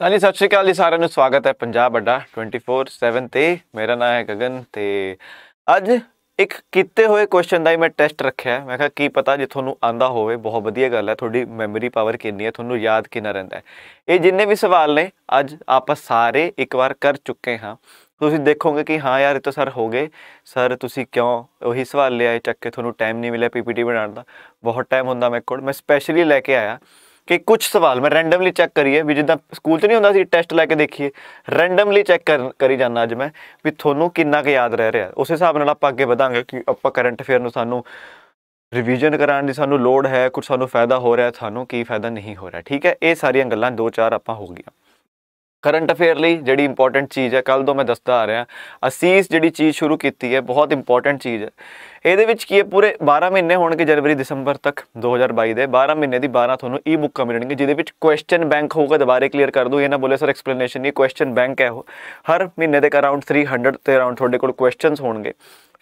ਤਾਂ ਜੀ ਸਤਿ ਸ਼੍ਰੀ ਅਕਾਲ ਜੀ ਸਾਰਿਆਂ ਨੂੰ ਸਵਾਗਤ ਹੈ ਪੰਜਾਬ ਅੱਡਾ 24/7 ਤੇ ਮੇਰਾ ਨਾਮ ਹੈ ਗगन ਤੇ ਅੱਜ ਇੱਕ ਕੀਤੇ ਹੋਏ ਕੁਐਸਚਨ ਦਾ ਹੀ ਮੈਂ ਟੈਸਟ ਰੱਖਿਆ ਮੈਂ ਕਿਹਾ ਕੀ ਪਤਾ ਜੇ ਤੁਹਾਨੂੰ ਆਂਦਾ ਹੋਵੇ ਬਹੁਤ ਵਧੀਆ ਗੱਲ ਹੈ ਤੁਹਾਡੀ ਮੈਮਰੀ ਪਾਵਰ ਕਿੰਨੀ ਹੈ ਤੁਹਾਨੂੰ ਯਾਦ ਕਿੰਨਾ ਰਹਿੰਦਾ ਹੈ ਇਹ ਜਿੰਨੇ ਵੀ ਸਵਾਲ ਨੇ ਅੱਜ ਆਪਾਂ ਸਾਰੇ ਇੱਕ ਵਾਰ ਕਰ ਚੁੱਕੇ ਹਾਂ ਤੁਸੀਂ ਦੇਖੋਗੇ ਕਿ ਹਾਂ ਯਾਰ ਇਹ ਤਾਂ ਸਰ ਹੋ ਗਏ ਸਰ ਤੁਸੀਂ ਕਿਉਂ ਉਹੀ ਸਵਾਲ ਲਿਆਏ ਚੱਕ ਕੇ ਤੁਹਾਨੂੰ ਟਾਈਮ ਨਹੀਂ ਮਿਲਿਆ ਪੀਪੀਟੀ ਬਣਾਉਣ ਦਾ ਬਹੁਤ ਟਾਈਮ ਹੁੰਦਾ ਮੈਂ ਕੋਲ ਮੈਂ ਸਪੈਸ਼ਲੀ ਲੈ ਕੇ ਆਇਆ ਕਿ ਕੁਝ ਸਵਾਲ ਮੈਂ ਰੈਂਡਮਲੀ ਚੈੱਕ ਕਰੀਏ ਵੀ ਜਿੱਦਾਂ ਸਕੂਲ 'ਚ ਨਹੀਂ ਹੁੰਦਾ ਸੀ ਟੈਸਟ ਲੈ ਕੇ ਦੇਖੀਏ ਰੈਂਡਮਲੀ ਚੈੱਕ ਕਰੀ ਜਾਂਦਾ ਅੱਜ ਮੈਂ ਵੀ ਤੁਹਾਨੂੰ ਕਿੰਨਾ ਕੁ ਯਾਦ ਰਹਿ ਰਿਹਾ ਉਸੇ ਹਿਸਾਬ ਨਾਲ ਆਪਾਂ ਅੱਗੇ ਵਧਾਂਗੇ ਕਿ ਆਪਾਂ ਕਰੰਟ ਅਫੇਅਰ ਨੂੰ ਸਾਨੂੰ ਰਿਵੀਜ਼ਨ ਕਰਾਉਣ ਦੀ ਸਾਨੂੰ ਲੋੜ ਹੈ ਕੁਝ ਸਾਨੂੰ ਫਾਇਦਾ ਹੋ ਰਿਹਾ ਤੁਹਾਨੂੰ ਕੀ ਫਾਇਦਾ ਨਹੀਂ ਹੋ ਰਿਹਾ ਠੀਕ ਹੈ ਇਹ ਸਾਰੀਆਂ ਗੱਲਾਂ ਦੋ ਚਾਰ ਆਪਾਂ ਹੋ ਗਈਆਂ ਕਰੰਟ ਅਫੇਅਰ ਲਈ ਜਿਹੜੀ ਇੰਪੋਰਟੈਂਟ ਚੀਜ਼ ਹੈ ਕੱਲ ਤੋਂ ਮੈਂ ਦੱਸਦਾ ਆ ਰਿਹਾ ਅਸੀਸ ਜਿਹੜੀ ਚੀਜ਼ ਸ਼ੁਰੂ ਕੀਤੀ ਹੈ ਬਹੁਤ ਇੰਪੋਰਟੈਂਟ ਚੀਜ਼ ਹੈ ਇਹਦੇ ਵਿੱਚ ਕੀ ਹੈ ਪੂਰੇ 12 ਮਹੀਨੇ ਹੋਣਗੇ ਜਨਵਰੀ ਦਸੰਬਰ ਤੱਕ 2022 ਦੇ 12 ਮਹੀਨੇ ਦੀ 12 ਤੁਹਾਨੂੰ ਈ ਬੁੱਕਾਂ ਮਿਲਣਗੇ ਜਿਹਦੇ ਵਿੱਚ ਕੁਐਸਚਨ ਬੈਂਕ ਹੋਊਗਾ ਦੁਬਾਰੇ ਕਲੀਅਰ ਕਰ ਦੂੰ ਇਹ ਨਾ ਬੋਲੇ ਸਰ ਐਕਸਪਲੇਨੇਸ਼ਨ ਨਹੀਂ ਕੁਐਸਚਨ ਬੈਂਕ ਹੈ ਉਹ ਹਰ ਮਹੀਨੇ ਦੇ ਅਰਾਊਂਡ 300 ਤੇ ਅਰਾਊਂਡ ਤੁਹਾਡੇ ਕੋਲ ਕੁਐਸਚਨਸ ਹੋਣਗੇ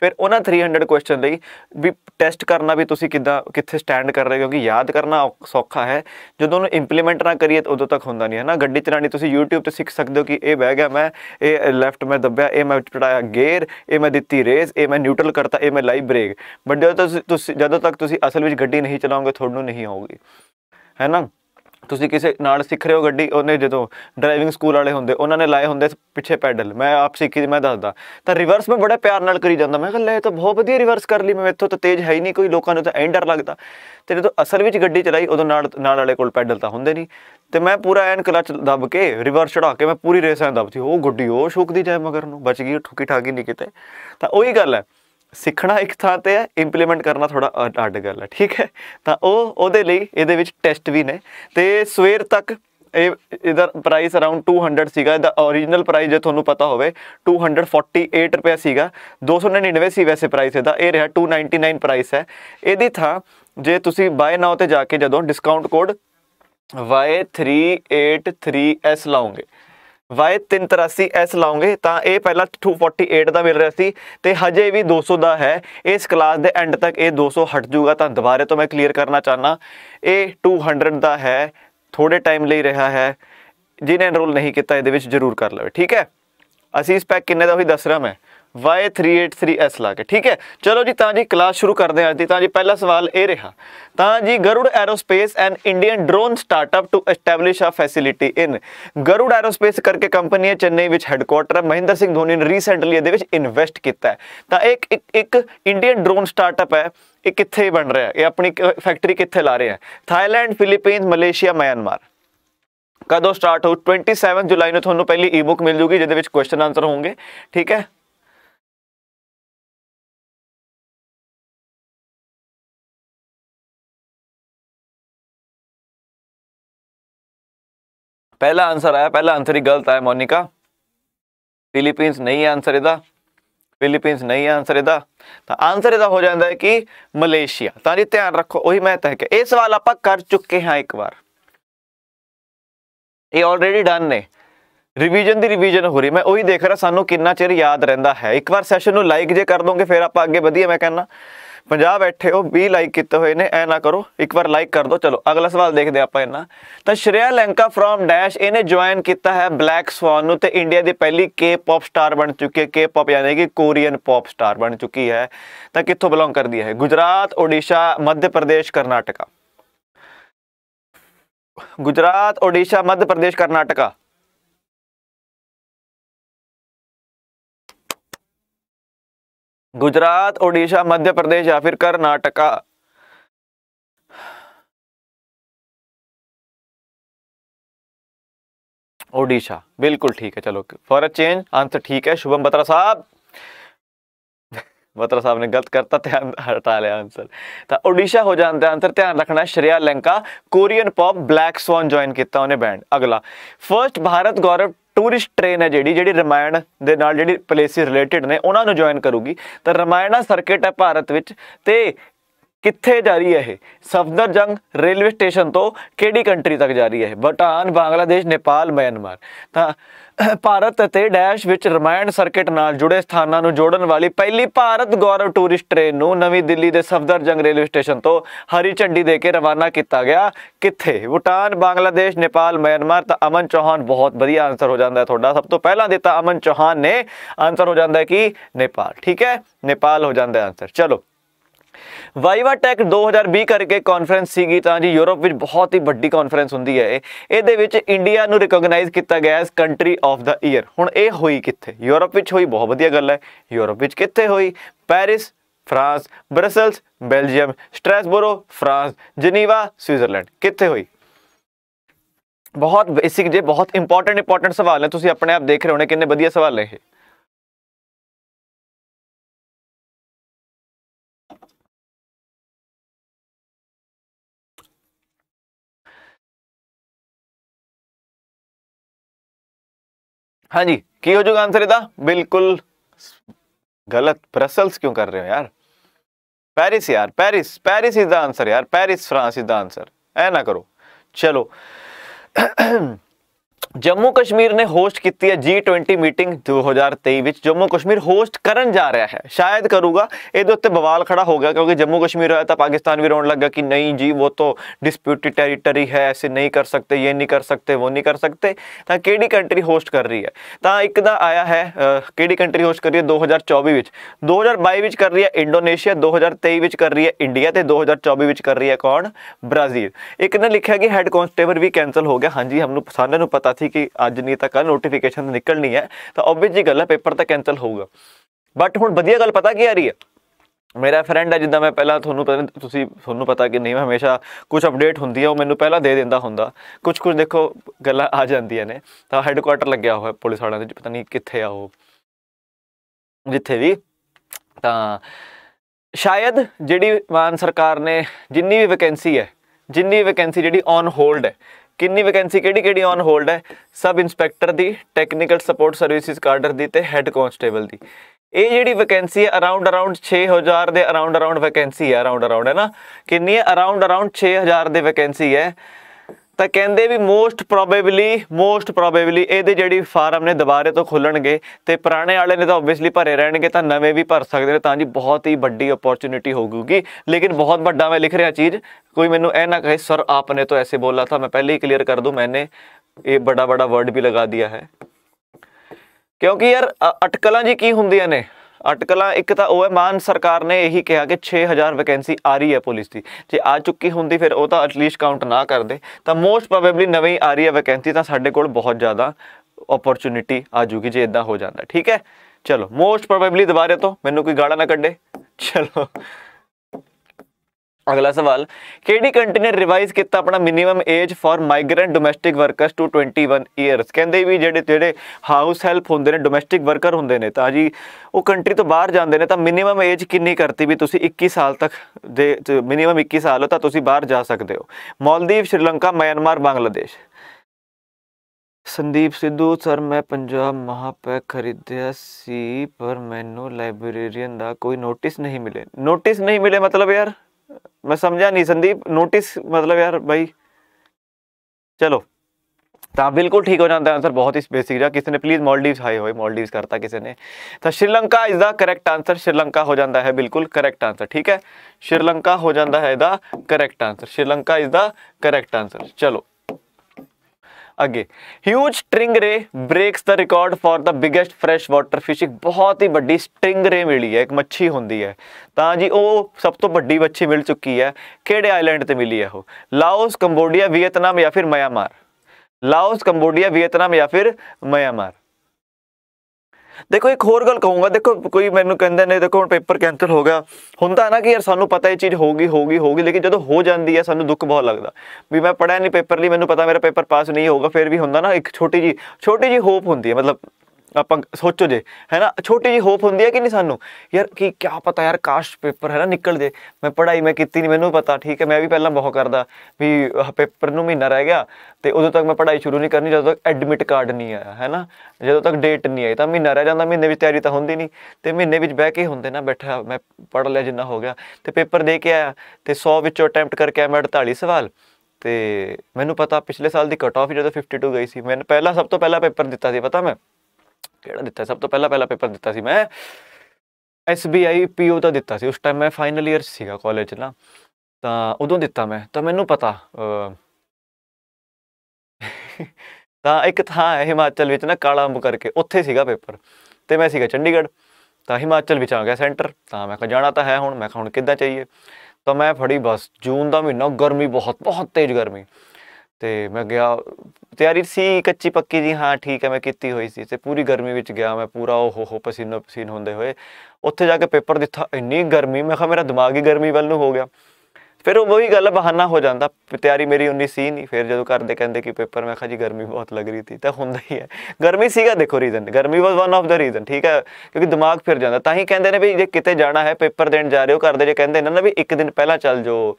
ਫਿਰ ਉਹਨਾਂ 300 ਕੁਐਸਚਨ ਲਈ ਵੀ ਟੈਸਟ ਕਰਨਾ ਵੀ ਤੁਸੀਂ ਕਿੱਦਾਂ ਕਿੱਥੇ ਸਟੈਂਡ ਕਰ ਰਹੇ ਕਿਉਂਕਿ ਯਾਦ ਕਰਨਾ ਸੌਖਾ ਹੈ ਜਦੋਂ ਉਹਨੂੰ ਇੰਪਲੀਮੈਂਟ ਨਾ ਕਰੀਏ ਤਾਂ ਉਦੋਂ ਤੱਕ ਹੁੰਦਾ ਨਹੀਂ ਹੈ ਨਾ ਗੱਡੀ ਚਲਾਣੀ ਤੁਸੀਂ YouTube ਤੇ ਸਿੱਖ ਸਕਦੇ ਹੋ ਕਿ ਇਹ ਬਹਿ ਗਿਆ ਮੈਂ ਇਹ ਲੈਫਟ ਮੈਂ ਦੱਬਿਆ ਇਹ ਮੈਂ ਚੜਾਇਆ ਗੇਅਰ ਇਹ ਮੈਂ ਦਿੱਤੀ ਰੇਸ ਇਹ ਮੈਂ ਨਿਊਟਰਲ ਕਰਤਾ ਇਹ ਮੈਂ ਲਾਈ ਬ੍ਰੇਕ ਬਟ ਜਦੋਂ ਤੁਸੀਂ ਜਦੋਂ ਤੱਕ ਤੁਸੀਂ ਅਸਲ ਵਿੱਚ ਗੱਡੀ ਨਹੀਂ ਚਲਾਓਗੇ ਤੁਹਾਨੂੰ ਨਹੀਂ ਆਉਗੀ ਹੈ ਨਾ ਤੁਸੀਂ ਕਿਸੇ ਨਾਲ ਸਿੱਖ ਰਹੇ ਹੋ ਗੱਡੀ ਉਹਨੇ ਜਦੋਂ ਡਰਾਈਵਿੰਗ ਸਕੂਲ ਵਾਲੇ ਹੁੰਦੇ ਉਹਨਾਂ ਨੇ ਲਾਏ ਹੁੰਦੇ ਪਿੱਛੇ ਪੈਡਲ ਮੈਂ ਆਪ ਸਿੱਖੀ ਮੈਂ ਦੱਸਦਾ ਤਾਂ ਰਿਵਰਸ ਮੈਂ ਬੜੇ ਪਿਆਰ ਨਾਲ ਕਰੀ ਜਾਂਦਾ ਮੈਂ ਕਿਹਾ ਲੈ ਤਾਂ ਬਹੁਤ ਵਧੀਆ ਰਿਵਰਸ ਕਰ ਲਈ ਮੈਂ ਇੱਥੋਂ ਤਾਂ ਤੇਜ਼ ਹੈ ਹੀ ਨਹੀਂ ਕੋਈ ਲੋਕਾਂ ਨੂੰ ਤਾਂ ਐਂ ਡਰ ਲੱਗਦਾ ਤੇ ਜਦੋਂ ਅਸਲ ਵਿੱਚ ਗੱਡੀ ਚਲਾਈ ਉਦੋਂ ਨਾਲ ਨਾਲ ਵਾਲੇ ਕੋਲ ਪੈਡਲ ਤਾਂ ਹੁੰਦੇ ਨਹੀਂ ਤੇ ਮੈਂ ਪੂਰਾ ਐਨ ਕਲਚ ਦੱਬ ਕੇ ਰਿਵਰਸ ਚੜਾ ਕੇ ਮੈਂ ਪੂਰੀ ਰੇਸ ਐਂ ਦੱਬਤੀ ਉਹ ਗੱਡੀ ਉਹ ਸ਼ੁਕਦੀ ਜਾਏ ਮਗਰ ਨੂੰ ਬਚ ਗਈ ਠੁਕੀ ਠਾਕੀ ਨਹੀਂ ਕਿਤੇ ਤਾਂ ਉਹੀ ਗੱਲ ਹੈ ਸਿੱਖਣਾ ਇੱਕ ਥਾਂ ਤੇ ਹੈ ਇੰਪਲੀਮੈਂਟ ਕਰਨਾ ਥੋੜਾ ਅੱਡ ਗੱਲ ਹੈ ਠੀਕ ਹੈ ਤਾਂ ਉਹ ਉਹਦੇ ਲਈ ਇਹਦੇ ਵਿੱਚ ਟੈਸਟ ਵੀ ਨੇ ਤੇ ਸਵੇਰ ਤੱਕ ਇਹ ਇਧਰ ਪ੍ਰਾਈਸ ਅਰਾਊਂਡ 200 ਸੀਗਾ ਇਹਦਾ origignal ਪ੍ਰਾਈਸ ਜੇ ਤੁਹਾਨੂੰ ਪਤਾ ਹੋਵੇ 248 ਰੁਪਏ ਸੀਗਾ 299 ਸੀ ਵੈਸੇ ਪ੍ਰਾਈਸ ਇਹਦਾ ਇਹ ਰਿਹਾ 299 ਪ੍ਰਾਈਸ ਹੈ ਇਹਦੀ ਥਾਂ ਜੇ ਤੁਸੀਂ ਬਾਇ ਨਾਉ ਤੇ ਜਾ ਕੇ ਜਦੋਂ ਡਿਸਕਾਊਂਟ ਕੋਡ Y383S ਲਾਉਂਗੇ y383s ਲਾਉਂਗੇ ਤਾਂ ਇਹ ਪਹਿਲਾਂ 248 ਦਾ ਮਿਲ ਰਿਹਾ ਸੀ ਤੇ ਹਜੇ ਵੀ 200 ਦਾ ਹੈ ਇਸ ਕਲਾਸ ਦੇ ਐਂਡ ਤੱਕ ਇਹ 200 ਹਟ ਜਾਊਗਾ ਤਾਂ ਦੁਬਾਰੇ ਤੋਂ ਮੈਂ ਕਲੀਅਰ ਕਰਨਾ ਚਾਹਨਾ ਇਹ 200 ਦਾ ਹੈ ਥੋੜੇ ਟਾਈਮ ਲਈ ਰਿਹਾ ਹੈ ਜਿਹਨੇ ਐਨਰੋਲ ਨਹੀਂ ਕੀਤਾ ਇਹਦੇ ਵਿੱਚ ਜ਼ਰੂਰ ਕਰ ਲਵੇ ਠੀਕ ਹੈ ਅਸੀਂ ਇਸ ਪੈਕ ਕਿੰਨੇ ਦਾ ਹੋਈ ਦੱਸ ਰਿਹਾ ਮੈਂ Y383S ਲਾ ਕੇ ਠੀਕ ਹੈ ਚਲੋ ਜੀ ਤਾਂ ਜੀ ਕਲਾਸ ਸ਼ੁਰੂ ਕਰਦੇ ਹਾਂ ਅੱਜ ਦੀ ਤਾਂ ਜੀ ਪਹਿਲਾ ਸਵਾਲ ਇਹ ਰਿਹਾ ਤਾਂ ਜੀ Garuda aerospace and Indian drone startup to establish a facility in Garuda aerospace ਕਰਕੇ ਕੰਪਨੀ ਹੈ ਚੇਨਈ ਵਿੱਚ ਹੈਡਕੁਆਟਰ ਹੈ ਮਹਿੰਦਰ ਸਿੰਘ ਧੋਨੀ ਨੇ ਰੀਸੈਂਟਲੀ ਇਹਦੇ ਵਿੱਚ ਇਨਵੈਸਟ ਕੀਤਾ ਹੈ ਤਾਂ ਇੱਕ ਇੱਕ ਇੰਡੀਅਨ ਡਰੋਨ ਸਟਾਰਟਅਪ ਹੈ ਇਹ ਕਿੱਥੇ ਬਣ ਰਿਹਾ ਇਹ ਆਪਣੀ ਫੈਕਟਰੀ ਕਿੱਥੇ ਲਾ ਰਿਹਾ ਥਾਈਲੈਂਡ ਫਿਲੀਪੀਨਸ ਮਲੇਸ਼ੀਆ ਮਿਆਂਮਾਰ ਕਦੋਂ ਸਟਾਰਟ ਹੋ 27 ਜੁਲਾਈ ਨੂੰ ਤੁਹਾਨੂੰ ਪਹਿਲੀ ਈ-ਬੁੱਕ ਮਿਲ ਜੂਗੀ ਜਿਹਦੇ ਵਿੱਚ ਕੁਐਸਚਨ ਆਨਸਰ ਹੋਣਗੇ ਠੀਕ ਹੈ पहला आंसर आया पहला आंसर ही गलत आया मोनिका फिलीपींस नहीं है आंसर ਇਹਦਾ ਫਿਲੀਪੀਨਸ ਨਹੀਂ ਹੈ ਆਨਸਰ ਇਹਦਾ ਤਾਂ ਆਨਸਰ ਇਹਦਾ ਹੋ ਜਾਂਦਾ ਹੈ ਕਿ ਮਲੇਸ਼ੀਆ ਤਾਂ ਜੀ ਧਿਆਨ ਰੱਖੋ ਉਹੀ ਮੈਂ ਤਹਿ ਇਹ ਸਵਾਲ ਆਪਾਂ ਕਰ ਚੁੱਕੇ ਹਾਂ ਇੱਕ ਵਾਰ ਇਹ ਆਲਰੇਡੀ ਡਨ ਨੇ ਰਿਵੀਜ਼ਨ ਦੀ ਰਿਵੀਜ਼ਨ ਹੋ ਰਹੀ ਮੈਂ ਉਹੀ ਦੇਖ ਰਿਹਾ ਸਾਨੂੰ ਕਿੰਨਾ ਚਿਰ ਯਾਦ ਰਹਿੰਦਾ ਹੈ ਇੱਕ ਵਾਰ ਸੈਸ਼ਨ ਨੂੰ ਲਾਈਕ ਜੇ ਕਰ ਦੋਗੇ ਫਿਰ ਆਪਾਂ ਅੱਗੇ ਵਧੀਆ ਮੈਂ ਕਹਿੰਦਾ 50 ਬੈਠੇ ਹੋ 20 ਲਾਈਕ ਕੀਤੇ ਹੋਏ ਨੇ ਐ ਨਾ ਕਰੋ ਇੱਕ ਵਾਰ ਲਾਈਕ ਕਰ ਦਿਓ ਚਲੋ ਅਗਲਾ ਸਵਾਲ ਦੇਖਦੇ ਆਪਾਂ ਇਹਨਾਂ ਤਾਂ ਸ਼੍ਰੇਆ ਲੈਂਕਾ ਫਰੋਮ ਡੈਸ਼ ਇਹਨੇ ਜੁਆਇਨ ਕੀਤਾ ਹੈ ਬਲੈਕ ਸਵਾਨ ਨੂੰ ਤੇ ਇੰਡੀਆ ਦੀ ਪਹਿਲੀ ਕੇ-ਪੌਪ ਸਟਾਰ ਬਣ ਚੁੱਕੀ ਹੈ ਕੇ-ਪੌਪ ਯਾਨੀ ਕਿ ਕੋਰੀਅਨ ਪੌਪ ਸਟਾਰ ਬਣ ਚੁੱਕੀ ਹੈ ਤਾਂ ਕਿੱਥੋਂ ਬਿਲੋਂਗ ਕਰਦੀ ਹੈ ਗੁਜਰਾਤ ਓਡੀਸ਼ਾ ਮੱਧ ਪ੍ਰਦੇਸ਼ ਕਰਨਾਟਕਾ ਗੁਜਰਾਤ ਓਡੀਸ਼ਾ ਮੱਧ ਪ੍ਰਦੇਸ਼ ਕਰਨਾਟਕਾ गुजरात ओडिशा मध्य प्रदेश या फिर कर्नाटका ओडिशा बिल्कुल ठीक है चलो फॉर अ चेंज आंसर ठीक है शुभम बत्रा साहब बत्रा साहब ने गलत करता ध्यान हटा लिया आंसर तो ओडिशा हो जाता आंसर ध्यान रखना Shreya Lenka Korean pop black swan join किया उन्हें बैंड अगला first Bharat Gaurav tourist train ਹੈ ਜਿਹੜੀ ਜਿਹੜੀ ਰਮਾਇਣ ਦੇ ਨਾਲ ਜਿਹੜੀ ਪਲੇਸਿਸ ਰਿਲੇਟਡ ਨੇ ਉਹਨਾਂ ਨੂੰ ਜੁਆਇਨ ਕਰੂਗੀ ਤਾਂ ਰਮਾਇਣਾ ਸਰਕਟ ਹੈ ਭਾਰਤ ਵਿੱਚ ਤੇ ਕਿੱਥੇ ਜਾ ਰਹੀ ਹੈ ਇਹ ਸਫਦਰਜੰਗ ਰੇਲਵੇ ਸਟੇਸ਼ਨ ਤੋਂ ਕਿਹੜੀ ਕੰਟਰੀ ਤੱਕ ਜਾ ਰਹੀ ਹੈ ਭੂਟਾਨ ਬੰਗਲਾਦੇਸ਼ ਨੇਪਾਲ ਮਿਆਂਮਾਰ ਤਾਂ ਭਾਰਤ ਅਤੇ ਡੈਸ਼ ਵਿੱਚ ਰਮਾਇਣ ਸਰਕਟ ਨਾਲ ਜੁੜੇ ਸਥਾਨਾਂ ਨੂੰ ਜੋੜਨ ਵਾਲੀ ਪਹਿਲੀ ਭਾਰਤ ਗੌਰਵ ਟੂਰਿਸਟ ਟ੍ਰੇਨ ਨੂੰ ਨਵੀਂ ਦਿੱਲੀ ਦੇ ਸਫਦਰਜੰਗ ਰੇਲਵੇ ਸਟੇਸ਼ਨ ਤੋਂ ਹਰੀ ਝੰਡੀ ਦੇ ਕੇ ਰਵਾਨਾ ਕੀਤਾ ਗਿਆ ਕਿੱਥੇ ਭੂਟਾਨ ਬੰਗਲਾਦੇਸ਼ ਨੇਪਾਲ ਮਿਆਂਮਾਰ ਤਾਂ ਅਮਨ ਚੌਹਾਨ ਬਹੁਤ ਵਧੀਆ ਆਨਸਰ ਹੋ ਜਾਂਦਾ ਹੈ ਤੁਹਾਡਾ ਸਭ ਤੋਂ ਪਹਿਲਾਂ ਦਿੱਤਾ ਅਮਨ ਚੌਹਾਨ ਨੇ ਆਨਸਰ ਹੋ ਜਾਂਦਾ ਹੈ ਕਿ ਨੇਪਾਲ ਠੀਕ ਹੈ ਨੇਪਾਲ ਹੋ ਜਾਂਦਾ ਹੈ ਆਨਸਰ ਚਲੋ ਵਾਈਵਾ ਟੈਕ 2020 ਕਰਕੇ ਕਾਨਫਰੰਸ ਸੀਗੀ ਤਾਂ ਜੀ ਯੂਰਪ ਵਿੱਚ ਬਹੁਤ ਹੀ ਵੱਡੀ ਕਾਨਫਰੰਸ ਹੁੰਦੀ ਹੈ ਇਹਦੇ ਵਿੱਚ ਇੰਡੀਆ ਨੂੰ ਰਿਕਗਨਾਈਜ਼ ਕੀਤਾ ਗਿਆ as country of the year ਹੁਣ ਇਹ ਹੋਈ ਕਿੱਥੇ ਯੂਰਪ ਵਿੱਚ ਹੋਈ ਬਹੁਤ ਵਧੀਆ ਗੱਲ ਹੈ ਯੂਰਪ ਵਿੱਚ ਕਿੱਥੇ ਹੋਈ Paris France Brussels Belgium Strasbourg France Geneva Switzerland ਕਿੱਥੇ ਹੋਈ ਬਹੁਤ ਬੇਸਿਕ ਜੇ ਬਹੁਤ ਇੰਪੋਰਟੈਂਟ ਇੰਪੋਰਟੈਂਟ ਸਵਾਲ ਨੇ ਤੁਸੀਂ ਆਪਣੇ ਆਪ ਦੇਖ ਰਹੇ ਹੋਣੇ ਕਿੰਨੇ ਵਧੀਆ ਸਵਾਲ ਨੇ ਇਹ हाँ जी की हो जाएगा आंसर इधर बिल्कुल गलत ब्रसल्स क्यों कर रहे हो यार पेरिस यार Paris Paris is the answer यार Paris France is the answer ऐ ना करो चलो ਜੰਮੂ ਕਸ਼ਮੀਰ ਨੇ ਹੋਸਟ ਕੀਤੀ ਹੈ G20 ਮੀਟਿੰਗ 2023 ਵਿੱਚ ਜੰਮੂ ਕਸ਼ਮੀਰ ਹੋਸਟ ਕਰਨ ਜਾ ਰਿਹਾ ਹੈ ਸ਼ਾਇਦ ਕਰੂਗਾ ਇਹਦੇ ਉੱਤੇ ਬਵਾਲ ਖੜਾ ਹੋ ਗਿਆ ਕਿਉਂਕਿ ਜੰਮੂ ਕਸ਼ਮੀਰ ਹੋਇਆ ਤਾਂ ਪਾਕਿਸਤਾਨ ਵੀ ਰੋਣ ਲੱਗਾ ਕਿ ਨਹੀਂ ਜੀ ਉਹ ਤਾਂ ਡਿਸਪਿਊਟਡ ਟੈਰੀਟਰੀ ਹੈ ਐਸੇ ਨਹੀਂ ਕਰ ਸਕਤੇ ਇਹ ਨਹੀਂ ਕਰ ਸਕਤੇ ਉਹ ਨਹੀਂ ਕਰ ਸਕਤੇ ਤਾਂ ਕਿਹੜੀ ਕੰਟਰੀ ਹੋਸਟ ਕਰ ਰਹੀ ਹੈ ਤਾਂ ਇੱਕ ਦਾ ਆਇਆ ਹੈ ਕਿਹੜੀ ਕੰਟਰੀ ਹੋਸਟ ਕਰ ਰਹੀ ਹੈ 2024 ਵਿੱਚ 2022 ਵਿੱਚ ਕਰ ਰਹੀ ਹੈ ਇੰਡੋਨੇਸ਼ੀਆ 2023 ਵਿੱਚ ਕਰ ਰਹੀ ਹੈ ਇੰਡੀਆ ਤੇ 2024 ਵਿੱਚ ਕਰ ਰਹੀ ਹੈ ਕੌਣ ਬ੍ਰਾਜ਼ੀਲ ਇੱਕ ਨੇ ਲਿਖਿਆ ਕਿ ਹੈੱਡ ਕਨਸਟੇਬਲ ਵੀ ਕੈਨਸਲ ਹੋ ਗਿਆ ਹਾਂਜੀ ਹਮ ਨੂੰ ਸਾਰਿਆਂ ਨੂੰ ਪਤਾ ਸੀ ਕਿ ਅੱਜ ਨਹੀਂ ਤਾਂ ਕੱਲ ਨੋਟੀਫਿਕੇਸ਼ਨ ਨਿਕਲਣੀ ਹੈ ਤਾਂ ਆਬਵੀਅਸ ਜੀ ਗੱਲ ਹੈ ਪੇਪਰ ਤਾਂ ਕੈਨਸਲ ਹੋਊਗਾ ਬਟ ਹੁਣ ਵਧੀਆ ਗੱਲ ਪਤਾ ਕੀ ਆ ਰਹੀ ਹੈ ਮੇਰਾ ਫਰੈਂਡ ਹੈ ਜਿੱਦਾਂ ਮੈਂ ਪਹਿਲਾਂ ਤੁਹਾਨੂੰ ਪਤਾ ਤੁਸੀਂ ਤੁਹਾਨੂੰ ਪਤਾ ਕਿ ਨਹੀਂ ਮੈਂ ਹਮੇਸ਼ਾ ਕੁਝ ਅਪਡੇਟ ਹੁੰਦੀ ਹੈ ਉਹ ਮੈਨੂੰ ਪਹਿਲਾਂ ਦੇ ਦਿੰਦਾ ਹੁੰਦਾ ਕੁਝ ਕੁਝ ਦੇਖੋ ਗੱਲਾਂ ਆ ਜਾਂਦੀਆਂ ਨੇ ਤਾਂ ਹੈੱਡਕੁਆਰਟਰ ਲੱਗਿਆ ਹੋਇਆ ਪੁਲਿਸ ਵਾਲਿਆਂ ਦੇ ਪਤਾ ਨਹੀਂ ਕਿੱਥੇ ਆ ਉਹ ਜਿੱਥੇ ਵੀ ਤਾਂ ਸ਼ਾਇਦ ਜਿਹੜੀ ਮਾਨ ਸਰਕਾਰ ਨੇ ਜਿੰਨੀ ਵੀ ਵੈਕੈਂਸੀ ਹੈ ਜਿੰਨੀ ਵੈਕੈਂਸੀ ਜਿਹੜੀ ਔਨ ਹੋਲਡ ਹੈ ਕਿੰਨੀ ਵੈਕੈਂਸੀ ਕਿਹੜੀ ਕਿਹੜੀ ਔਨ ਹੋਲਡ ਹੈ ਸਬ ਇਨਸਪੈਕਟਰ ਦੀ ਟੈਕਨੀਕਲ ਸਪੋਰਟ ਸਰਵਿਸਿਜ਼ ਕਾਡਰ ਦੀ ਤੇ ਹੈੱਡ ਕਨਸਟੇਬਲ ਦੀ ਇਹ ਜਿਹੜੀ ਵੈਕੈਂਸੀ ਹੈ ਅਰਾਊਂਡ ਅਰਾਊਂਡ 6000 ਦੇ ਅਰਾਊਂਡ ਅਰਾਊਂਡ ਵੈਕੈਂਸੀ ਹੈ ਅਰਾਊਂਡ ਅਰਾਊਂਡ ਹੈ ਨਾ ਕਿੰਨੀ ਹੈ ਅਰਾਊਂਡ ਅਰਾਊਂਡ 6000 ਦੇ ਵੈਕੈਂਸੀ ਹੈ ਤਾਂ ਕਹਿੰਦੇ ਵੀ ਮੋਸਟ ਪ੍ਰੋਬੇਬਲੀ ਮੋਸਟ ਪ੍ਰੋਬੇਬਲੀ ਇਹਦੇ ਜਿਹੜੀ ਫਾਰਮ ਨੇ ਦੁਬਾਰੇ ਤੋਂ ਖੁੱਲਣਗੇ ਤੇ ਪੁਰਾਣੇ ਵਾਲੇ ਨੇ ਤਾਂ ਆਬਵੀਅਸਲੀ ਭਰੇ ਰਹਿਣਗੇ ਤਾਂ ਨਵੇਂ ਵੀ ਭਰ ਸਕਦੇ ਨੇ ਤਾਂ ਜੀ ਬਹੁਤ ਹੀ ਵੱਡੀ ਓਪਰਚ्युनिटी ਹੋਊਗੀ ਲੇਕਿਨ ਬਹੁਤ ਵੱਡਾ ਮੈਂ ਲਿਖ ਰਿਹਾ ਚੀਜ਼ ਕੋਈ ਮੈਨੂੰ ਇਹ ਨਾ ਕਹੇ ਸਰ ਆਪਨੇ ਤਾਂ ਐਸੇ ਬੋਲਾ ਥਾ ਮੈਂ ਪਹਿਲੇ ਹੀ ਕਲੀਅਰ ਕਰ ਦੂੰ ਮੈਨੇ ਇਹ ਬੜਾ ਬੜਾ ਵਰਡ ਵੀ ਲਗਾ ਦਿਆ ਹੈ ਕਿਉਂਕਿ ਯਾਰ ਅਟਕਲਾਂ ਜੀ ਕੀ ਹੁੰਦੀਆਂ ਨੇ ਅਟਕਲਾਂ ਇੱਕ ਤਾਂ ਉਹ ਹੈ ਮਾਨ ਸਰਕਾਰ ਨੇ ਇਹੀ ਕਿਹਾ ਕਿ 6000 ਵੈਕੈਂਸੀ ਆ ਰਹੀ ਹੈ ਪੁਲਿਸ ਦੀ ਜੇ ਆ ਚੁੱਕੀ ਹੁੰਦੀ ਫਿਰ ਉਹ ਤਾਂ ਐਟਲੀਸਟ ਕਾਊਂਟ ਨਾ ਕਰਦੇ ਤਾਂ ਮੋਸਟ ਪ੍ਰੋਬੇਬਲੀ ਨਵੀਂ ਆ ਰਹੀ ਹੈ ਵੈਕੈਂਸੀ ਤਾਂ ਸਾਡੇ ਕੋਲ ਬਹੁਤ ਜ਼ਿਆਦਾ ਓਪਰਚ्युनिटी ਆ ਜੂਗੀ ਜੇ ਇਦਾਂ ਹੋ ਜਾਂਦਾ ਠੀਕ ਹੈ ਚਲੋ ਮੋਸਟ ਪ੍ਰੋਬੇਬਲੀ ਦੁਬਾਰੇ ਤੋਂ ਮੈਨੂੰ ਕੋਈ ਗਾਲਾਂ ਨਾ ਕੱਢੇ ਚਲੋ ਅਗਲਾ ਸਵਾਲ ਕਿਹੜੀ ਕੰਟਰੀ ਨੇ ਰਿਵਾਈਜ਼ ਕੀਤਾ ਆਪਣਾ minimum age for migrant domestic workers to 21 years ਕਹਿੰਦੇ ਵੀ ਜਿਹੜੇ ਜਿਹੜੇ ਹਾਊਸ ਹੈਲਪ ਹੁੰਦੇ ਨੇ ਡੋਮੈਸਟਿਕ ਵਰਕਰ ਹੁੰਦੇ ਨੇ ਤਾਂ ਜੀ ਉਹ ਕੰਟਰੀ ਤੋਂ ਬਾਹਰ ਜਾਂਦੇ ਨੇ ਤਾਂ ਮਿਨੀਮਮ ਏਜ ਕਿੰਨੀ ਕਰਤੀ ਵੀ ਤੁਸੀਂ 21 ਸਾਲ ਤੱਕ ਦੇ ਮਿਨੀਮਮ 21 ਸਾਲ ਹੋ ਤਾਂ ਤੁਸੀਂ ਬਾਹਰ ਜਾ ਸਕਦੇ ਹੋ Maldives Sri Lanka Myanmar Bangladesh Sandeep Sidhu sir ਮੈਂ ਪੰਜਾਬ ਮਹਾਪੈਕ ਖਰੀਦਿਆ ਸੀ ਪਰ ਮੈਨੂੰ ਲਾਇਬ੍ਰੇਰੀਅਨ ਦਾ ਕੋਈ ਨੋਟਿਸ ਨਹੀਂ ਮਿਲੇ ਨੋਟਿਸ ਨਹੀਂ ਮਿਲੇ ਮਤਲਬ ਯਾਰ मैं समझा नहीं संदीप नोटिस मतलब यार भाई चलो तो आप बिल्कुल ठीक हो जाता है आंसर बहुत ही बेसिक रहा किसी ने प्लीज मॉलडीव्स हाई हो मॉलडीव्स करता किसी ने तो Sri Lanka is the correct answer Sri Lanka हो जाता है बिल्कुल करेक्ट आंसर ठीक है श्रीलंका हो जाता है the correct answer Sri Lanka is the correct answer चलो ਅੱਗੇ huge stingray breaks the record for the biggest fresh water fishing ਬਹੁਤ ਹੀ ਵੱਡੀ ਸਟ੍ਰਿੰਗ ਰੇ ਮਿਲੀ ਹੈ ਇੱਕ ਮੱਛੀ ਹੁੰਦੀ ਹੈ ਤਾਂ ਜੀ ਉਹ ਸਭ ਤੋਂ ਵੱਡੀ ਮੱਛੀ ਮਿਲ ਚੁੱਕੀ ਹੈ ਕਿਹੜੇ ਆਈਲੈਂਡ ਤੇ ਮਿਲੀ ਹੈ ਉਹ ਲਾਓਸ ਕੰਬੋਡੀਆ ਵੀਅਤਨਾਮ ਜਾਂ ਫਿਰ ਮਿਆਂਮਾਰ ਲਾਓਸ ਕੰਬੋਡੀਆ ਵੀਅਤਨਾਮ ਜਾਂ ਫਿਰ ਮਿਆਂਮਾਰ ਦੇਖੋ ਇੱਕ ਹੋਰ ਗੱਲ ਕਹੂੰਗਾ ਦੇਖੋ ਕੋਈ ਮੈਨੂੰ ਕਹਿੰਦੇ ਨੇ ਦੇਖੋ ਹੁਣ ਪੇਪਰ ਕੈਨਸਲ ਹੋ ਗਿਆ ਹੁੰਦਾ ਨਾ ਕਿ ਯਾਰ ਸਾਨੂੰ ਪਤਾ ਇਹ ਚੀਜ਼ ਹੋਗੀ ਹੋਗੀ ਹੋਗੀ ਲੇਕਿਨ ਜਦੋਂ ਹੋ ਜਾਂਦੀ ਹੈ ਸਾਨੂੰ ਦੁੱਖ ਬਹੁਤ ਲੱਗਦਾ ਵੀ ਮੈਂ ਪੜਿਆ ਨਹੀਂ ਪੇਪਰ ਲਈ ਮੈਨੂੰ ਪਤਾ ਮੇਰਾ ਪੇਪਰ ਪਾਸ ਨਹੀਂ ਹੋਊਗਾ ਫਿਰ ਵੀ ਹੁੰਦਾ ਨਾ ਇੱਕ ਛੋਟੀ ਜੀ ਛੋਟੀ ਜੀ ਹੋਪ ਹੁੰਦੀ ਹੈ ਮਤਲਬ ਆਪਾਂ ਸੋਚੋ ਜੇ ਹੈਨਾ ਛੋਟੀ ਜੀ ਹੋਪ ਹੁੰਦੀ ਹੈ ਕਿ ਨਹੀਂ ਸਾਨੂੰ ਯਾਰ ਕੀ ਕੀ ਪਤਾ ਯਾਰ ਕਾਸ਼ ਪੇਪਰ ਹੈਨਾ ਨਿਕਲ ਜੇ ਮੈਂ ਪੜ੍ਹਾਈ ਮੈਂ ਕੀਤੀ ਨਹੀਂ ਮੈਨੂੰ ਪਤਾ ਠੀਕ ਹੈ ਮੈਂ ਵੀ ਪਹਿਲਾਂ ਬਹੁਤ ਕਰਦਾ ਵੀ ਪੇਪਰ ਨੂੰ ਮਹੀਨਾ ਰਹਿ ਗਿਆ ਤੇ ਉਦੋਂ ਤੱਕ ਮੈਂ ਪੜ੍ਹਾਈ ਸ਼ੁਰੂ ਨਹੀਂ ਕਰਨੀ ਜਦੋਂ ਤੱਕ ਐਡਮਿਟ ਕਾਰਡ ਨਹੀਂ ਆਇਆ ਹੈਨਾ ਜਦੋਂ ਤੱਕ ਡੇਟ ਨਹੀਂ ਆਈ ਤਾਂ ਮਹੀਨਾ ਰਹਿ ਜਾਂਦਾ ਮਹੀਨੇ ਵਿੱਚ ਤਿਆਰੀ ਤਾਂ ਹੁੰਦੀ ਨਹੀਂ ਤੇ ਮਹੀਨੇ ਵਿੱਚ ਬਹਿ ਕੇ ਹੁੰਦੇ ਨਾ ਬੈਠਾ ਮੈਂ ਪੜ ਲਿਆ ਜਿੰਨਾ ਹੋ ਗਿਆ ਤੇ ਪੇਪਰ ਦੇ ਕੇ ਆਇਆ ਤੇ 100 ਵਿੱਚੋਂ ਅਟੈਂਪਟ ਕਰਕੇ ਮੈਂ 48 ਸਵਾਲ ਤੇ ਮੈਨੂੰ ਪਤਾ ਪਿਛਲੇ ਸਾਲ ਦੀ ਕਟ ਆਫ ਜਦੋਂ 52 ਗਈ ਸੀ ਮੈਂ ਪਹਿਲਾ ਸਭ ਤੋਂ ਪਹਿਲਾ ਪੇਪਰ ਦਿੱਤਾ ਸੀ ਪਤਾ ਮੈਂ ਕਿਹੜਾ ਦਿੱਤਾ ਸਭ ਤੋਂ ਪਹਿਲਾ ਪਹਿਲਾ ਪੇਪਰ ਦਿੱਤਾ ਸੀ ਮੈਂ SBI PO ਤਾਂ ਦਿੱਤਾ ਸੀ ਉਸ ਟਾਈਮ ਮੈਂ ਫਾਈਨਲ ਇਅਰ ਸੀਗਾ ਕਾਲਜ ਨਾ ਤਾਂ ਉਦੋਂ ਦਿੱਤਾ ਮੈਂ ਤਾਂ ਮੈਨੂੰ ਪਤਾ ਤਾਂ ਇੱਕ ਥਾਂ ਹੈ ਹਿਮਾਚਲ ਵਿੱਚ ਨਾ ਕਾਲਾ ਕਰਕੇ ਉੱਥੇ ਸੀਗਾ ਪੇਪਰ ਤੇ ਮੈਂ ਸੀਗਾ ਚੰਡੀਗੜ੍ਹ ਤਾਂ ਹਿਮਾਚਲ ਵਿੱਚ ਆ ਗਿਆ ਸੈਂਟਰ ਤਾਂ ਮੈਂ ਕਿਹਾ ਜਾਣਾ ਤਾਂ ਹੈ ਹੁਣ ਮੈਂ ਕਿਹਾ ਹੁਣ ਕਿੱਦਾਂ ਚਾਹੀਏ ਤਾਂ ਮੈਂ ਫੜੀ ਬਸ ਜੂਨ ਦਾ ਮਹੀਨਾ ਗਰਮੀ ਬਹੁਤ ਬਹੁਤ ਤੇਜ਼ ਗਰਮੀ ਤੇ ਮੈਂ ਗਿਆ ਤਿਆਰੀ ਸੀ ਕੱਚੀ ਪੱਕੀ ਜੀ ਹਾਂ ਠੀਕ ਹੈ ਮੈਂ ਕੀਤੀ ਹੋਈ ਸੀ ਤੇ ਪੂਰੀ ਗਰਮੀ ਵਿੱਚ ਗਿਆ ਮੈਂ ਪੂਰਾ ਉਹ ਹੋ ਪਸੀਨਾ ਪਸੀਨ ਹੁੰਦੇ ਹੋਏ ਉੱਥੇ ਜਾ ਕੇ ਪੇਪਰ ਦਿੱਤਾ ਇੰਨੀ ਗਰਮੀ ਮੈਂ ਕਿਹਾ ਮੇਰਾ ਦਿਮਾਗ ਹੀ ਗਰਮੀ ਵੱਲ ਨੂੰ ਹੋ ਗਿਆ ਫਿਰ ਉਹ ਵੀ ਗੱਲ ਬਹਾਨਾ ਹੋ ਜਾਂਦਾ ਤਿਆਰੀ ਮੇਰੀ ਉਨੀ ਸੀ ਨਹੀਂ ਫਿਰ ਜਦੋਂ ਕਰਦੇ ਕਹਿੰਦੇ ਕਿ ਪੇਪਰ ਮੈਂ ਕਿਹਾ ਜੀ ਗਰਮੀ ਬਹੁਤ ਲੱਗ ਰਹੀ ਸੀ ਤਾਂ ਹੁੰਦਾ ਹੀ ਹੈ ਗਰਮੀ ਸੀਗਾ ਦੇਖੋ ਰੀਜ਼ਨ ਗਰਮੀ was one of the reason ਠੀਕ ਹੈ ਕਿਉਂਕਿ ਦਿਮਾਗ ਫਿਰ ਜਾਂਦਾ ਤਾਂ ਹੀ ਕਹਿੰਦੇ ਨੇ ਵੀ ਜੇ ਕਿਤੇ ਜਾਣਾ ਹੈ ਪੇਪਰ ਦੇਣ ਜਾ ਰਹੇ ਹੋ ਕਰਦੇ ਜੇ ਕਹਿੰਦੇ ਨਾ ਨਾ ਵੀ ਇੱਕ ਦਿਨ ਪਹਿਲਾਂ ਚੱਲ ਜਾਓ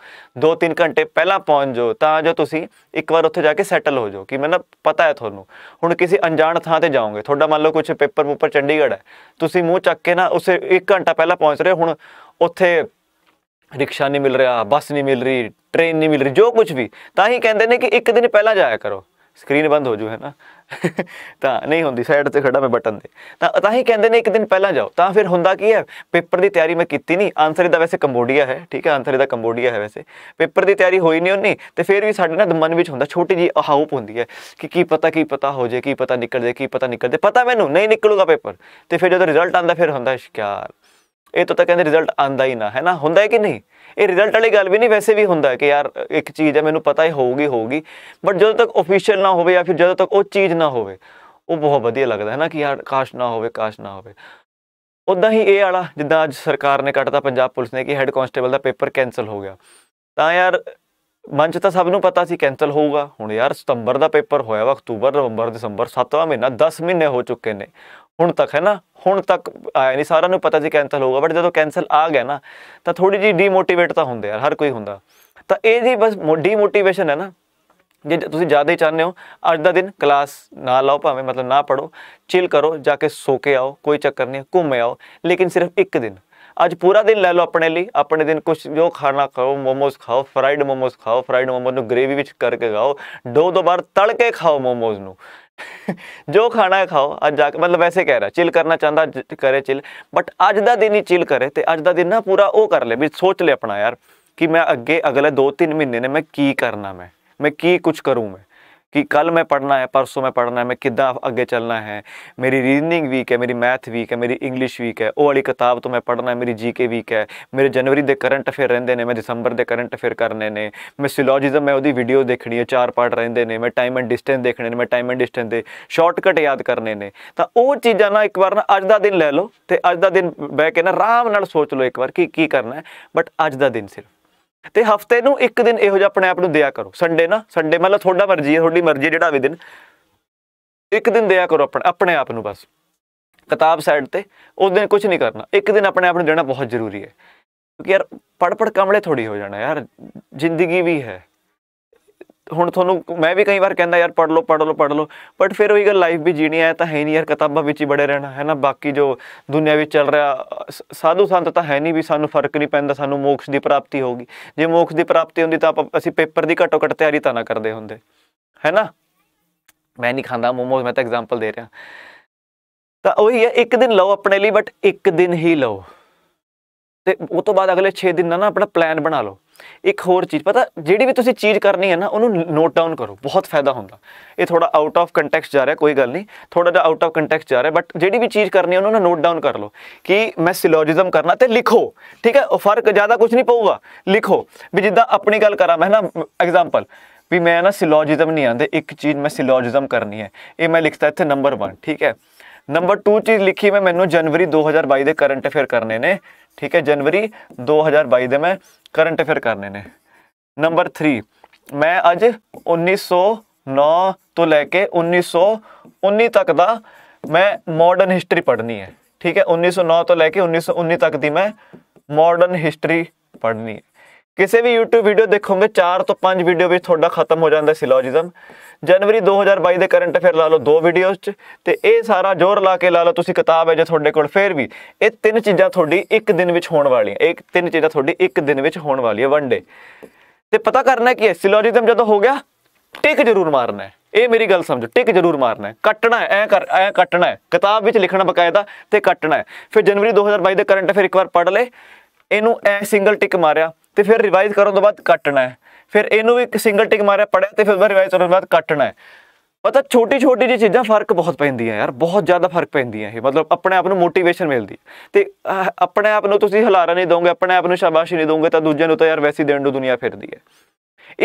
2-3 ਘੰਟੇ ਪਹਿਲਾਂ ਪਹੁੰਚ ਜਾਓ ਤਾਂ ਜੋ ਤੁਸੀਂ ਇੱਕ ਵਾਰ ਉੱਥੇ ਜਾ ਕੇ ਸੈਟਲ ਹੋ ਜਾਓ ਕਿ ਮੈਨੂੰ ਪਤਾ ਹੈ ਤੁਹਾਨੂੰ ਹੁਣ ਕਿਸੇ ਅਣਜਾਣ ਥਾਂ ਤੇ ਜਾਓਗੇ ਤੁਹਾਡਾ ਮੰਨ ਲਓ ਕੁਝ ਪੇਪਰ ਉੱਪਰ ਚੰਡੀਗੜ੍ਹ ਹੈ ਤੁਸੀਂ ਮੂੰਹ ਚੱਕ ਕੇ ਨਾ ਉਸੇ 1 ਘੰਟਾ ਪਹਿਲਾਂ ਪਹੁੰਚ ਰਹੇ ਹੁਣ ਉੱਥੇ ਰਿਕਸ਼ਾ ਨਹੀਂ ਮਿਲ ਰਿਹਾ ਬੱਸ ਨਹੀਂ ਮਿਲ ਰਹੀ ਟ੍ਰੇਨ ਨਹੀਂ ਮਿਲ ਰਹੀ ਜੋ ਕੁਝ ਵੀ ਤਾਂ ਹੀ ਕਹਿੰਦੇ ਨੇ ਕਿ ਇੱਕ ਦਿਨ ਪਹਿਲਾਂ ਜਾਇਆ ਕਰੋ ਸਕਰੀਨ ਬੰਦ ਹੋ ਜੂ ਹੈ ਨਾ ਤਾਂ ਨਹੀਂ ਹੁੰਦੀ ਸਾਈਡ ਤੇ ਖੜਾ ਮੈਂ ਬਟਨ ਤੇ ਤਾਂ ਤਾਂ ਹੀ ਕਹਿੰਦੇ ਨੇ ਇੱਕ ਦਿਨ ਪਹਿਲਾਂ ਜਾਓ ਤਾਂ ਫਿਰ ਹੁੰਦਾ ਕੀ ਹੈ ਪੇਪਰ ਦੀ ਤਿਆਰੀ ਮੈਂ ਕੀਤੀ ਨਹੀਂ ਆਨਸਰ ਇਹਦਾ ਵੈਸੇ ਕੰਬੋਡੀਆ ਹੈ ਠੀਕ ਹੈ ਆਨਸਰ ਇਹਦਾ ਕੰਬੋਡੀਆ ਹੈ ਵੈਸੇ ਪੇਪਰ ਦੀ ਤਿਆਰੀ ਹੋਈ ਨਹੀਂ ਉਹਨੀ ਤੇ ਫਿਰ ਵੀ ਸਾਡੇ ਨਾਲ ਮਨ ਵਿੱਚ ਹੁੰਦਾ ਛੋਟੀ ਜੀ ਹਾਊਪ ਹੁੰਦੀ ਹੈ ਕਿ ਕੀ ਪਤਾ ਕੀ ਪਤਾ ਹੋ ਜੇ ਕੀ ਪਤਾ ਨਿਕਲ ਜੇ ਕੀ ਪਤਾ ਨਿਕਲ ਜੇ ਪਤਾ ਮੈਨੂੰ ਨਹੀਂ ਨਿਕਲੂਗਾ ਪੇਪਰ ਤੇ ਫਿਰ ਜਦੋਂ ਰਿਜ਼ਲਟ ਆਂਦਾ ਫਿਰ ਹੁੰਦਾ ਸ਼ਿਕਾਰ ਇਹ ਤਾਂ ਤਾਂ ਕਹਿੰਦੇ ਰਿਜ਼ਲਟ ਆਂਦਾ ਹੀ ਨਾ ਹੈ ਨਾ ਹੁੰਦਾ ਹੈ ਕਿ ਨਹੀਂ ਇਹ ਰਿਜ਼ਲਟ ਵਾਲੀ ਗੱਲ ਵੀ ਨਹੀਂ ਵੈਸੇ ਵੀ ਹੁੰਦਾ ਕਿ ਯਾਰ ਇੱਕ ਚੀਜ਼ ਹੈ ਮੈਨੂੰ ਪਤਾ ਹੀ ਹੋਊਗੀ ਹੋਊਗੀ ਬਟ ਜਦੋਂ ਤੱਕ ਅਫੀਸ਼ੀਅਲ ਨਾ ਹੋਵੇ ਜਾਂ ਫਿਰ ਜਦੋਂ ਤੱਕ ਉਹ ਚੀਜ਼ ਨਾ ਹੋਵੇ ਉਹ ਬਹੁਤ ਵਧੀਆ ਲੱਗਦਾ ਹੈ ਨਾ ਕਿ ਯਾਰ ਕਾਸ਼ ਨਾ ਹੋਵੇ ਕਾਸ਼ ਨਾ ਹੋਵੇ ਉਦਾਂ ਹੀ ਇਹ ਵਾਲਾ ਜਿੱਦਾਂ ਅੱਜ ਸਰਕਾਰ ਨੇ ਕੱਟਤਾ ਪੰਜਾਬ ਪੁਲਿਸ ਨੇ ਕਿ ਹੈੱਡ ਕਨਸਟੇਬਲ ਦਾ ਪੇਪਰ ਕੈਨਸਲ ਹੋ ਗਿਆ ਤਾਂ ਯਾਰ ਮਨ 'ਚ ਤਾਂ ਸਭ ਨੂੰ ਪਤਾ ਸੀ ਕੈਨਸਲ ਹੋਊਗਾ ਹੁਣ ਯਾਰ ਸਤੰਬਰ ਦਾ ਪੇਪਰ ਹੋਇਆ ਵਾ ਅਕਤੂਬਰ ਨਵੰਬਰ ਦਸੰਬਰ 7ਵਾਂ ਮਹੀਨਾ 10 ਮਹੀਨੇ ਹੋ ਚੁੱਕੇ ਨੇ ਹੁਣ ਤੱਕ ਹੈ ਨਾ ਹੁਣ ਤੱਕ ਆਇਆ ਨਹੀਂ ਸਾਰਿਆਂ ਨੂੰ ਪਤਾ ਸੀ ਕੈਨਸਲ ਹੋਊਗਾ ਬਟ ਜਦੋਂ ਕੈਨਸਲ ਆ ਗਿਆ ਨਾ ਤਾਂ ਥੋੜੀ ਜੀ ਡੀਮੋਟੀਵੇਟ ਤਾਂ ਹੁੰਦੇ ਯਾਰ ਹਰ ਕੋਈ ਹੁੰਦਾ ਤਾਂ ਇਹ ਜੀ ਬਸ ਡੀਮੋਟੀਵੇਸ਼ਨ ਹੈ ਨਾ ਜੇ ਤੁਸੀਂ ਜ਼ਿਆਦਾ ਹੀ ਚਾਹੁੰਦੇ ਹੋ ਅੱਜ ਦਾ ਦਿਨ ਕਲਾਸ ਨਾ ਲਾਓ ਭਾਵੇਂ ਮਤਲਬ ਨਾ ਪੜੋ ਚਿਲ ਕਰੋ ਜਾ ਕੇ ਸੋ ਕੇ ਆਓ ਕੋਈ ਚੱਕਰ ਨਹੀਂ ਘੁੰਮ ਆਓ ਲੇਕਿਨ ਸਿਰਫ ਇੱਕ ਦਿਨ ਅੱਜ ਪੂਰਾ ਦਿਨ ਲੈ ਲਓ ਆਪਣੇ ਲਈ ਆਪਣੇ ਦਿਨ ਕੁਝ ਜੋ ਖਾਣਾ ਖਾਓ ਮੋਮੋਸ ਖਾਓ ਫਰਾਈਡ ਮੋਮੋਸ ਖਾਓ ਫਰਾਈਡ ਮੋਮੋਸ ਨੂੰ ਗ੍ਰੇਵੀ ਵਿੱਚ ਕਰਕੇ ਖਾਓ ਦੋ ਦੋ ਵਾਰ ਤਲ ਕੇ ਖਾਓ ਮੋਮੋਸ ਨੂੰ ਜੋ ਖਾਣਾ ਖਾਓ ਅੱਜ ਜਾ ਕੇ ਮਤਲਬ ਵੈਸੇ ਕਹਿ ਰਿਹਾ ਚਿਲ ਕਰਨਾ ਚਾਹੁੰਦਾ ਕਰੇ ਚਿਲ ਬਟ ਅੱਜ ਦਾ ਦਿਨ ਹੀ ਚਿਲ ਕਰੇ ਤੇ ਅੱਜ ਦਾ ਦਿਨ ਨਾ ਪੂਰਾ ਉਹ ਕਰ ਲੈ ਵੀ ਸੋਚ ਲੈ ਆਪਣਾ ਯਾਰ ਕਿ ਮੈਂ ਅੱਗੇ ਅਗਲੇ 2-3 ਮਹੀਨੇ ਨੇ ਮੈਂ ਕੀ ਕਰਨਾ ਮੈਂ ਮੈਂ ਕੀ ਕੁਝ ਕਰੂੰ ਮੈਂ ਕਿ ਕੱਲ ਮੈਂ ਪੜਨਾ ਹੈ ਪਰਸੋਂ ਮੈਂ ਪੜਨਾ ਹੈ ਮੈਂ ਕਿੱਦਾਂ ਅੱਗੇ ਚੱਲਣਾ ਹੈ ਮੇਰੀ ਰੀਜ਼ਨਿੰਗ ਵੀਕ ਹੈ ਮੇਰੀ ਮੈਥ ਵੀਕ ਹੈ ਮੇਰੀ ਇੰਗਲਿਸ਼ ਵੀਕ ਹੈ ਉਹ ਵਾਲੀ ਕਿਤਾਬ ਤੋਂ ਮੈਂ ਪੜਨਾ ਹੈ ਮੇਰੀ ਜੀਕੇ ਵੀਕ ਹੈ ਮੇਰੇ ਜਨਵਰੀ ਦੇ ਕਰੰਟ ਅਫੇਅਰ ਰਹਿੰਦੇ ਨੇ ਮੈਂ ਦਸੰਬਰ ਦੇ ਕਰੰਟ ਅਫੇਅਰ ਕਰਨੇ ਨੇ ਮੈਂ ਸਿਲੋਜਿਜ਼ਮ ਮੈਂ ਉਹਦੀ ਵੀਡੀਓ ਦੇਖਣੀ ਹੈ ਚਾਰ ਪਾਰਟ ਰਹਿੰਦੇ ਨੇ ਮੈਂ ਟਾਈਮ ਐਂਡ ਡਿਸਟੈਂਸ ਦੇਖਣੇ ਨੇ ਮੈਂ ਟਾਈਮ ਐਂਡ ਡਿਸਟੈਂਸ ਦੇ ਸ਼ਾਰਟਕਟ ਯਾਦ ਕਰਨੇ ਨੇ ਤਾਂ ਉਹ ਚੀਜ਼ਾਂ ਨਾ ਇੱਕ ਵਾਰ ਨਾ ਅੱਜ ਦਾ ਦਿਨ ਲੈ ਲਓ ਤੇ ਅੱਜ ਦਾ ਦਿਨ ਬਹਿ ਕੇ ਨਾ ਆਰਾਮ ਨਾਲ ਸੋਚ ਲਓ ਇੱਕ ਵਾਰ ਕੀ ਕੀ ਕਰਨਾ ਹੈ ਬਟ ਅੱਜ ਦਾ ਦਿਨ ਸਿਰਫ ਤੇ ਹਫਤੇ ਨੂੰ ਇੱਕ ਦਿਨ ਇਹੋ ਜਿਹਾ ਆਪਣੇ ਆਪ ਨੂੰ ਦਿਆ ਕਰੋ ਸੰਡੇ ਨਾ ਸੰਡੇ ਮਤਲਬ ਤੁਹਾਡਾ ਮਰਜ਼ੀ ਹੈ ਤੁਹਾਡੀ ਮਰਜ਼ੀ ਜਿਹੜਾ ਵੀ ਦਿਨ ਇੱਕ ਦਿਨ ਦਿਆ ਕਰੋ ਆਪਣੇ ਆਪਣੇ ਆਪ ਨੂੰ ਬਸ ਕਿਤਾਬ ਸਾਈਡ ਤੇ ਉਸ ਦਿਨ ਕੁਝ ਨਹੀਂ ਕਰਨਾ ਇੱਕ ਦਿਨ ਆਪਣੇ ਆਪ ਨੂੰ ਦੇਣਾ ਬਹੁਤ ਜ਼ਰੂਰੀ ਹੈ ਕਿਉਂਕਿ ਯਾਰ ਪੜ ਪੜ ਕਮਲੇ ਥੋੜੀ ਹੋ ਜਾਣਾ ਯਾਰ ਜ਼ਿੰਦਗੀ ਵੀ ਹੈ ਹੁਣ ਤੁਹਾਨੂੰ ਮੈਂ ਵੀ ਕਈ ਵਾਰ ਕਹਿੰਦਾ ਯਾਰ ਪੜ ਲਓ ਪੜ ਲਓ ਪੜ ਲਓ ਬਟ ਫਿਰ ਉਹੀ ਗੱਲ ਲਾਈਫ ਵੀ ਜੀਣੀ ਆ ਤਾਂ ਹੈ ਨਹੀਂ ਯਾਰ ਕਿਤਾਬਾਂ ਵਿੱਚ ਹੀ ਬੜੇ ਰਹਿਣਾ ਹੈ ਨਾ ਬਾਕੀ ਜੋ ਦੁਨੀਆ ਵਿੱਚ ਚੱਲ ਰਿਹਾ ਸਾਧੂ ਸੰਤ ਤਾਂ ਹੈ ਨਹੀਂ ਵੀ ਸਾਨੂੰ ਫਰਕ ਨਹੀਂ ਪੈਂਦਾ ਸਾਨੂੰ ਮੋਕਸ਼ ਦੀ ਪ੍ਰਾਪਤੀ ਹੋਊਗੀ ਜੇ ਮੋਕਸ਼ ਦੀ ਪ੍ਰਾਪਤੀ ਹੁੰਦੀ ਤਾਂ ਅਸੀਂ ਪੇਪਰ ਦੀ ਘੱਟੋ ਘੱਟ ਤਿਆਰੀ ਤਾਂ ਨਾ ਕਰਦੇ ਹੁੰਦੇ ਹੈ ਨਾ ਮੈਂ ਨਹੀਂ ਖਾਂਦਾ ਮੋਮੋਸ ਮੈਂ ਤਾਂ ਐਗਜ਼ਾਮਪਲ ਦੇ ਰਿਹਾ ਤਾਂ ਉਹੀ ਹੈ ਇੱਕ ਦਿਨ ਲਓ ਆਪਣੇ ਲਈ ਬਟ ਇੱਕ ਦਿਨ ਹੀ ਲਓ ਤੇ ਉਹ ਤੋਂ ਬਾਅਦ ਅਗਲੇ 6 ਦਿਨ ਦਾ ਨਾ ਆਪਣਾ ਪਲਾਨ ਬਣਾ ਲਓ ਇੱਕ ਹੋਰ ਚੀਜ਼ ਪਤਾ ਜਿਹੜੀ ਵੀ ਤੁਸੀਂ ਚੀਜ਼ ਕਰਨੀ ਹੈ ਨਾ ਉਹਨੂੰ ਨੋਟ ਡਾਊਨ ਕਰੋ ਬਹੁਤ ਫਾਇਦਾ ਹੁੰਦਾ ਇਹ ਥੋੜਾ ਆਊਟ ਆਫ ਕੰਟੈਕਸਟ ਜਾ ਰਿਹਾ ਕੋਈ ਗੱਲ ਨਹੀਂ ਥੋੜਾ ਜਿਹਾ ਆਊਟ ਆਫ ਕੰਟੈਕਸਟ ਜਾ ਰਿਹਾ ਬਟ ਜਿਹੜੀ ਵੀ ਚੀਜ਼ ਕਰਨੀ ਹੈ ਉਹਨੂੰ ਨੋਟ ਡਾਊਨ ਕਰ ਲਓ ਕਿ ਮੈਂ ਸਿਲੋਜਿਜ਼ਮ ਕਰਨਾ ਤੇ ਲਿਖੋ ਠੀਕ ਹੈ ਫਰਕ ਜ਼ਿਆਦਾ ਕੁਝ ਨਹੀਂ ਪਊਗਾ ਲਿਖੋ ਵੀ ਜਿੱਦਾਂ ਆਪਣੀ ਗੱਲ ਕਰਾਂ ਮੈਂ ਨਾ ਐਗਜ਼ਾਮਪਲ ਵੀ ਮੈਂ ਨਾ ਸਿਲੋਜਿਜ਼ਮ ਨਹੀਂ ਆਂਦੇ ਇੱਕ ਚੀਜ਼ ਮੈਂ ਸਿਲੋਜਿਜ਼ਮ ਕਰਨੀ ਹੈ ਇਹ ਮੈਂ ਲਿਖਤਾ ਇੱਥੇ ਨੰਬਰ 1 ਠੀਕ ਹੈ ਨੰਬਰ 2 ਚੀਜ਼ ਲਿਖੀ ਮੈਂ ਮੈਨੂੰ ਜਨਵਰੀ 2022 ਦੇ ਕਰੰਟ ਅਫੇਅਰ ਕਰਨੇ ਨੇ ਠੀਕ ਹੈ ਜਨਵਰੀ 2022 ਦੇ ਮੈਂ ਕਰੰਟ ਅਫੇਅਰ ਕਰਨੇ ਨੇ ਨੰਬਰ 3 ਮੈਂ ਅੱਜ 1909 ਤੋਂ ਲੈ ਕੇ 1919 ਤੱਕ ਦਾ ਮੈਂ ਮਾਡਰਨ ਹਿਸਟਰੀ ਪੜ੍ਹਨੀ ਹੈ ਠੀਕ ਹੈ 1909 ਤੋਂ ਲੈ ਕੇ 1919 ਤੱਕ ਦੀ ਮੈਂ ਮਾਡਰਨ ਹਿਸਟਰੀ ਪੜ੍ਹਨੀ ਹੈ ਕਿਸੇ ਵੀ YouTube ਵੀਡੀਓ ਦੇਖੋਗੇ 4 ਤੋਂ 5 ਵੀਡੀਓ ਵਿੱਚ ਤੁਹਾਡਾ ਖਤਮ ਹੋ ਜਾਂਦਾ ਸਿਲੋਜੀਜ਼ਮ ਜਨਵਰੀ 2022 ਦੇ ਕਰੰਟ ਅਫੇਅਰ ਲਾ ਲਓ ਦੋ ਵੀਡੀਓਜ਼ 'ਚ ਤੇ ਇਹ ਸਾਰਾ ਜੋਰ ਲਾ ਕੇ ਲਾ ਲਓ ਤੁਸੀਂ ਕਿਤਾਬ ਹੈ ਜੇ ਤੁਹਾਡੇ ਕੋਲ ਫੇਰ ਵੀ ਇਹ ਤਿੰਨ ਚੀਜ਼ਾਂ ਤੁਹਾਡੀ ਇੱਕ ਦਿਨ ਵਿੱਚ ਹੋਣ ਵਾਲੀਆਂ ਇਹ ਤਿੰਨ ਚੀਜ਼ਾਂ ਤੁਹਾਡੀ ਇੱਕ ਦਿਨ ਵਿੱਚ ਹੋਣ ਵਾਲੀ ਹੈ ਵਨ ਡੇ ਤੇ ਪਤਾ ਕਰਨਾ ਕੀ ਹੈ ਸਿਲੋਜੀਜ਼ਮ ਜਦੋਂ ਹੋ ਗਿਆ ਟਿਕ ਜ਼ਰੂਰ ਮਾਰਨਾ ਹੈ ਇਹ ਮੇਰੀ ਗੱਲ ਸਮਝੋ ਟਿਕ ਜ਼ਰੂਰ ਮਾਰਨਾ ਹੈ ਕੱਟਣਾ ਐ ਕਰ ਐ ਕੱਟਣਾ ਹੈ ਕਿਤਾਬ ਵਿੱਚ ਲਿਖਣਾ ਬਕਾਇਦਾ ਤੇ ਕੱਟਣਾ ਹੈ ਫਿਰ ਜਨਵਰੀ 2022 ਦੇ ਕਰੰਟ ਅਫੇਅਰ ਇੱਕ ਵਾਰ ਪੜ੍ਹ ਲੈ ਇਹਨੂੰ ਐ ਸਿੰਗਲ ਟਿਕ ਮਾਰਿਆ ਤੇ ਫਿਰ ਰਿਵਾਈਜ਼ ਕਰਨ ਤੋਂ ਬਾਅਦ ਕੱਟਣਾ ਹੈ ਫਿਰ ਇਹਨੂੰ ਵੀ ਇੱਕ ਸਿੰਗਲ ਟਿਕ ਮਾਰਿਆ ਪੜਿਆ ਤੇ ਫਿਰ ਰਿਵਾਈਜ਼ ਕਰਨ ਤੋਂ ਬਾਅਦ ਕੱਟਣਾ ਹੈ ਪਤਾ ਛੋਟੀ ਛੋਟੀ ਜੀ ਚੀਜ਼ਾਂ ਫਰਕ ਬਹੁਤ ਪੈਂਦੀਆਂ ਯਾਰ ਬਹੁਤ ਜ਼ਿਆਦਾ ਫਰਕ ਪੈਂਦੀਆਂ ਇਹ ਮਤਲਬ ਆਪਣੇ ਆਪ ਨੂੰ ਮੋਟੀਵੇਸ਼ਨ ਮਿਲਦੀ ਤੇ ਆਪਣੇ ਆਪ ਨੂੰ ਤੁਸੀਂ ਹਲਾਰਾ ਨਹੀਂ ਦੋਗੇ ਆਪਣੇ ਆਪ ਨੂੰ ਸ਼ਾਬਾਸ਼ੀ ਨਹੀਂ ਦੋਗੇ ਤਾਂ ਦੂਜਿਆਂ ਨੂੰ ਤਾਂ ਯਾਰ ਵੈਸੀ ਦੇਣ ਨੂੰ ਦੁਨੀਆ ਫਿਰਦੀ ਹੈ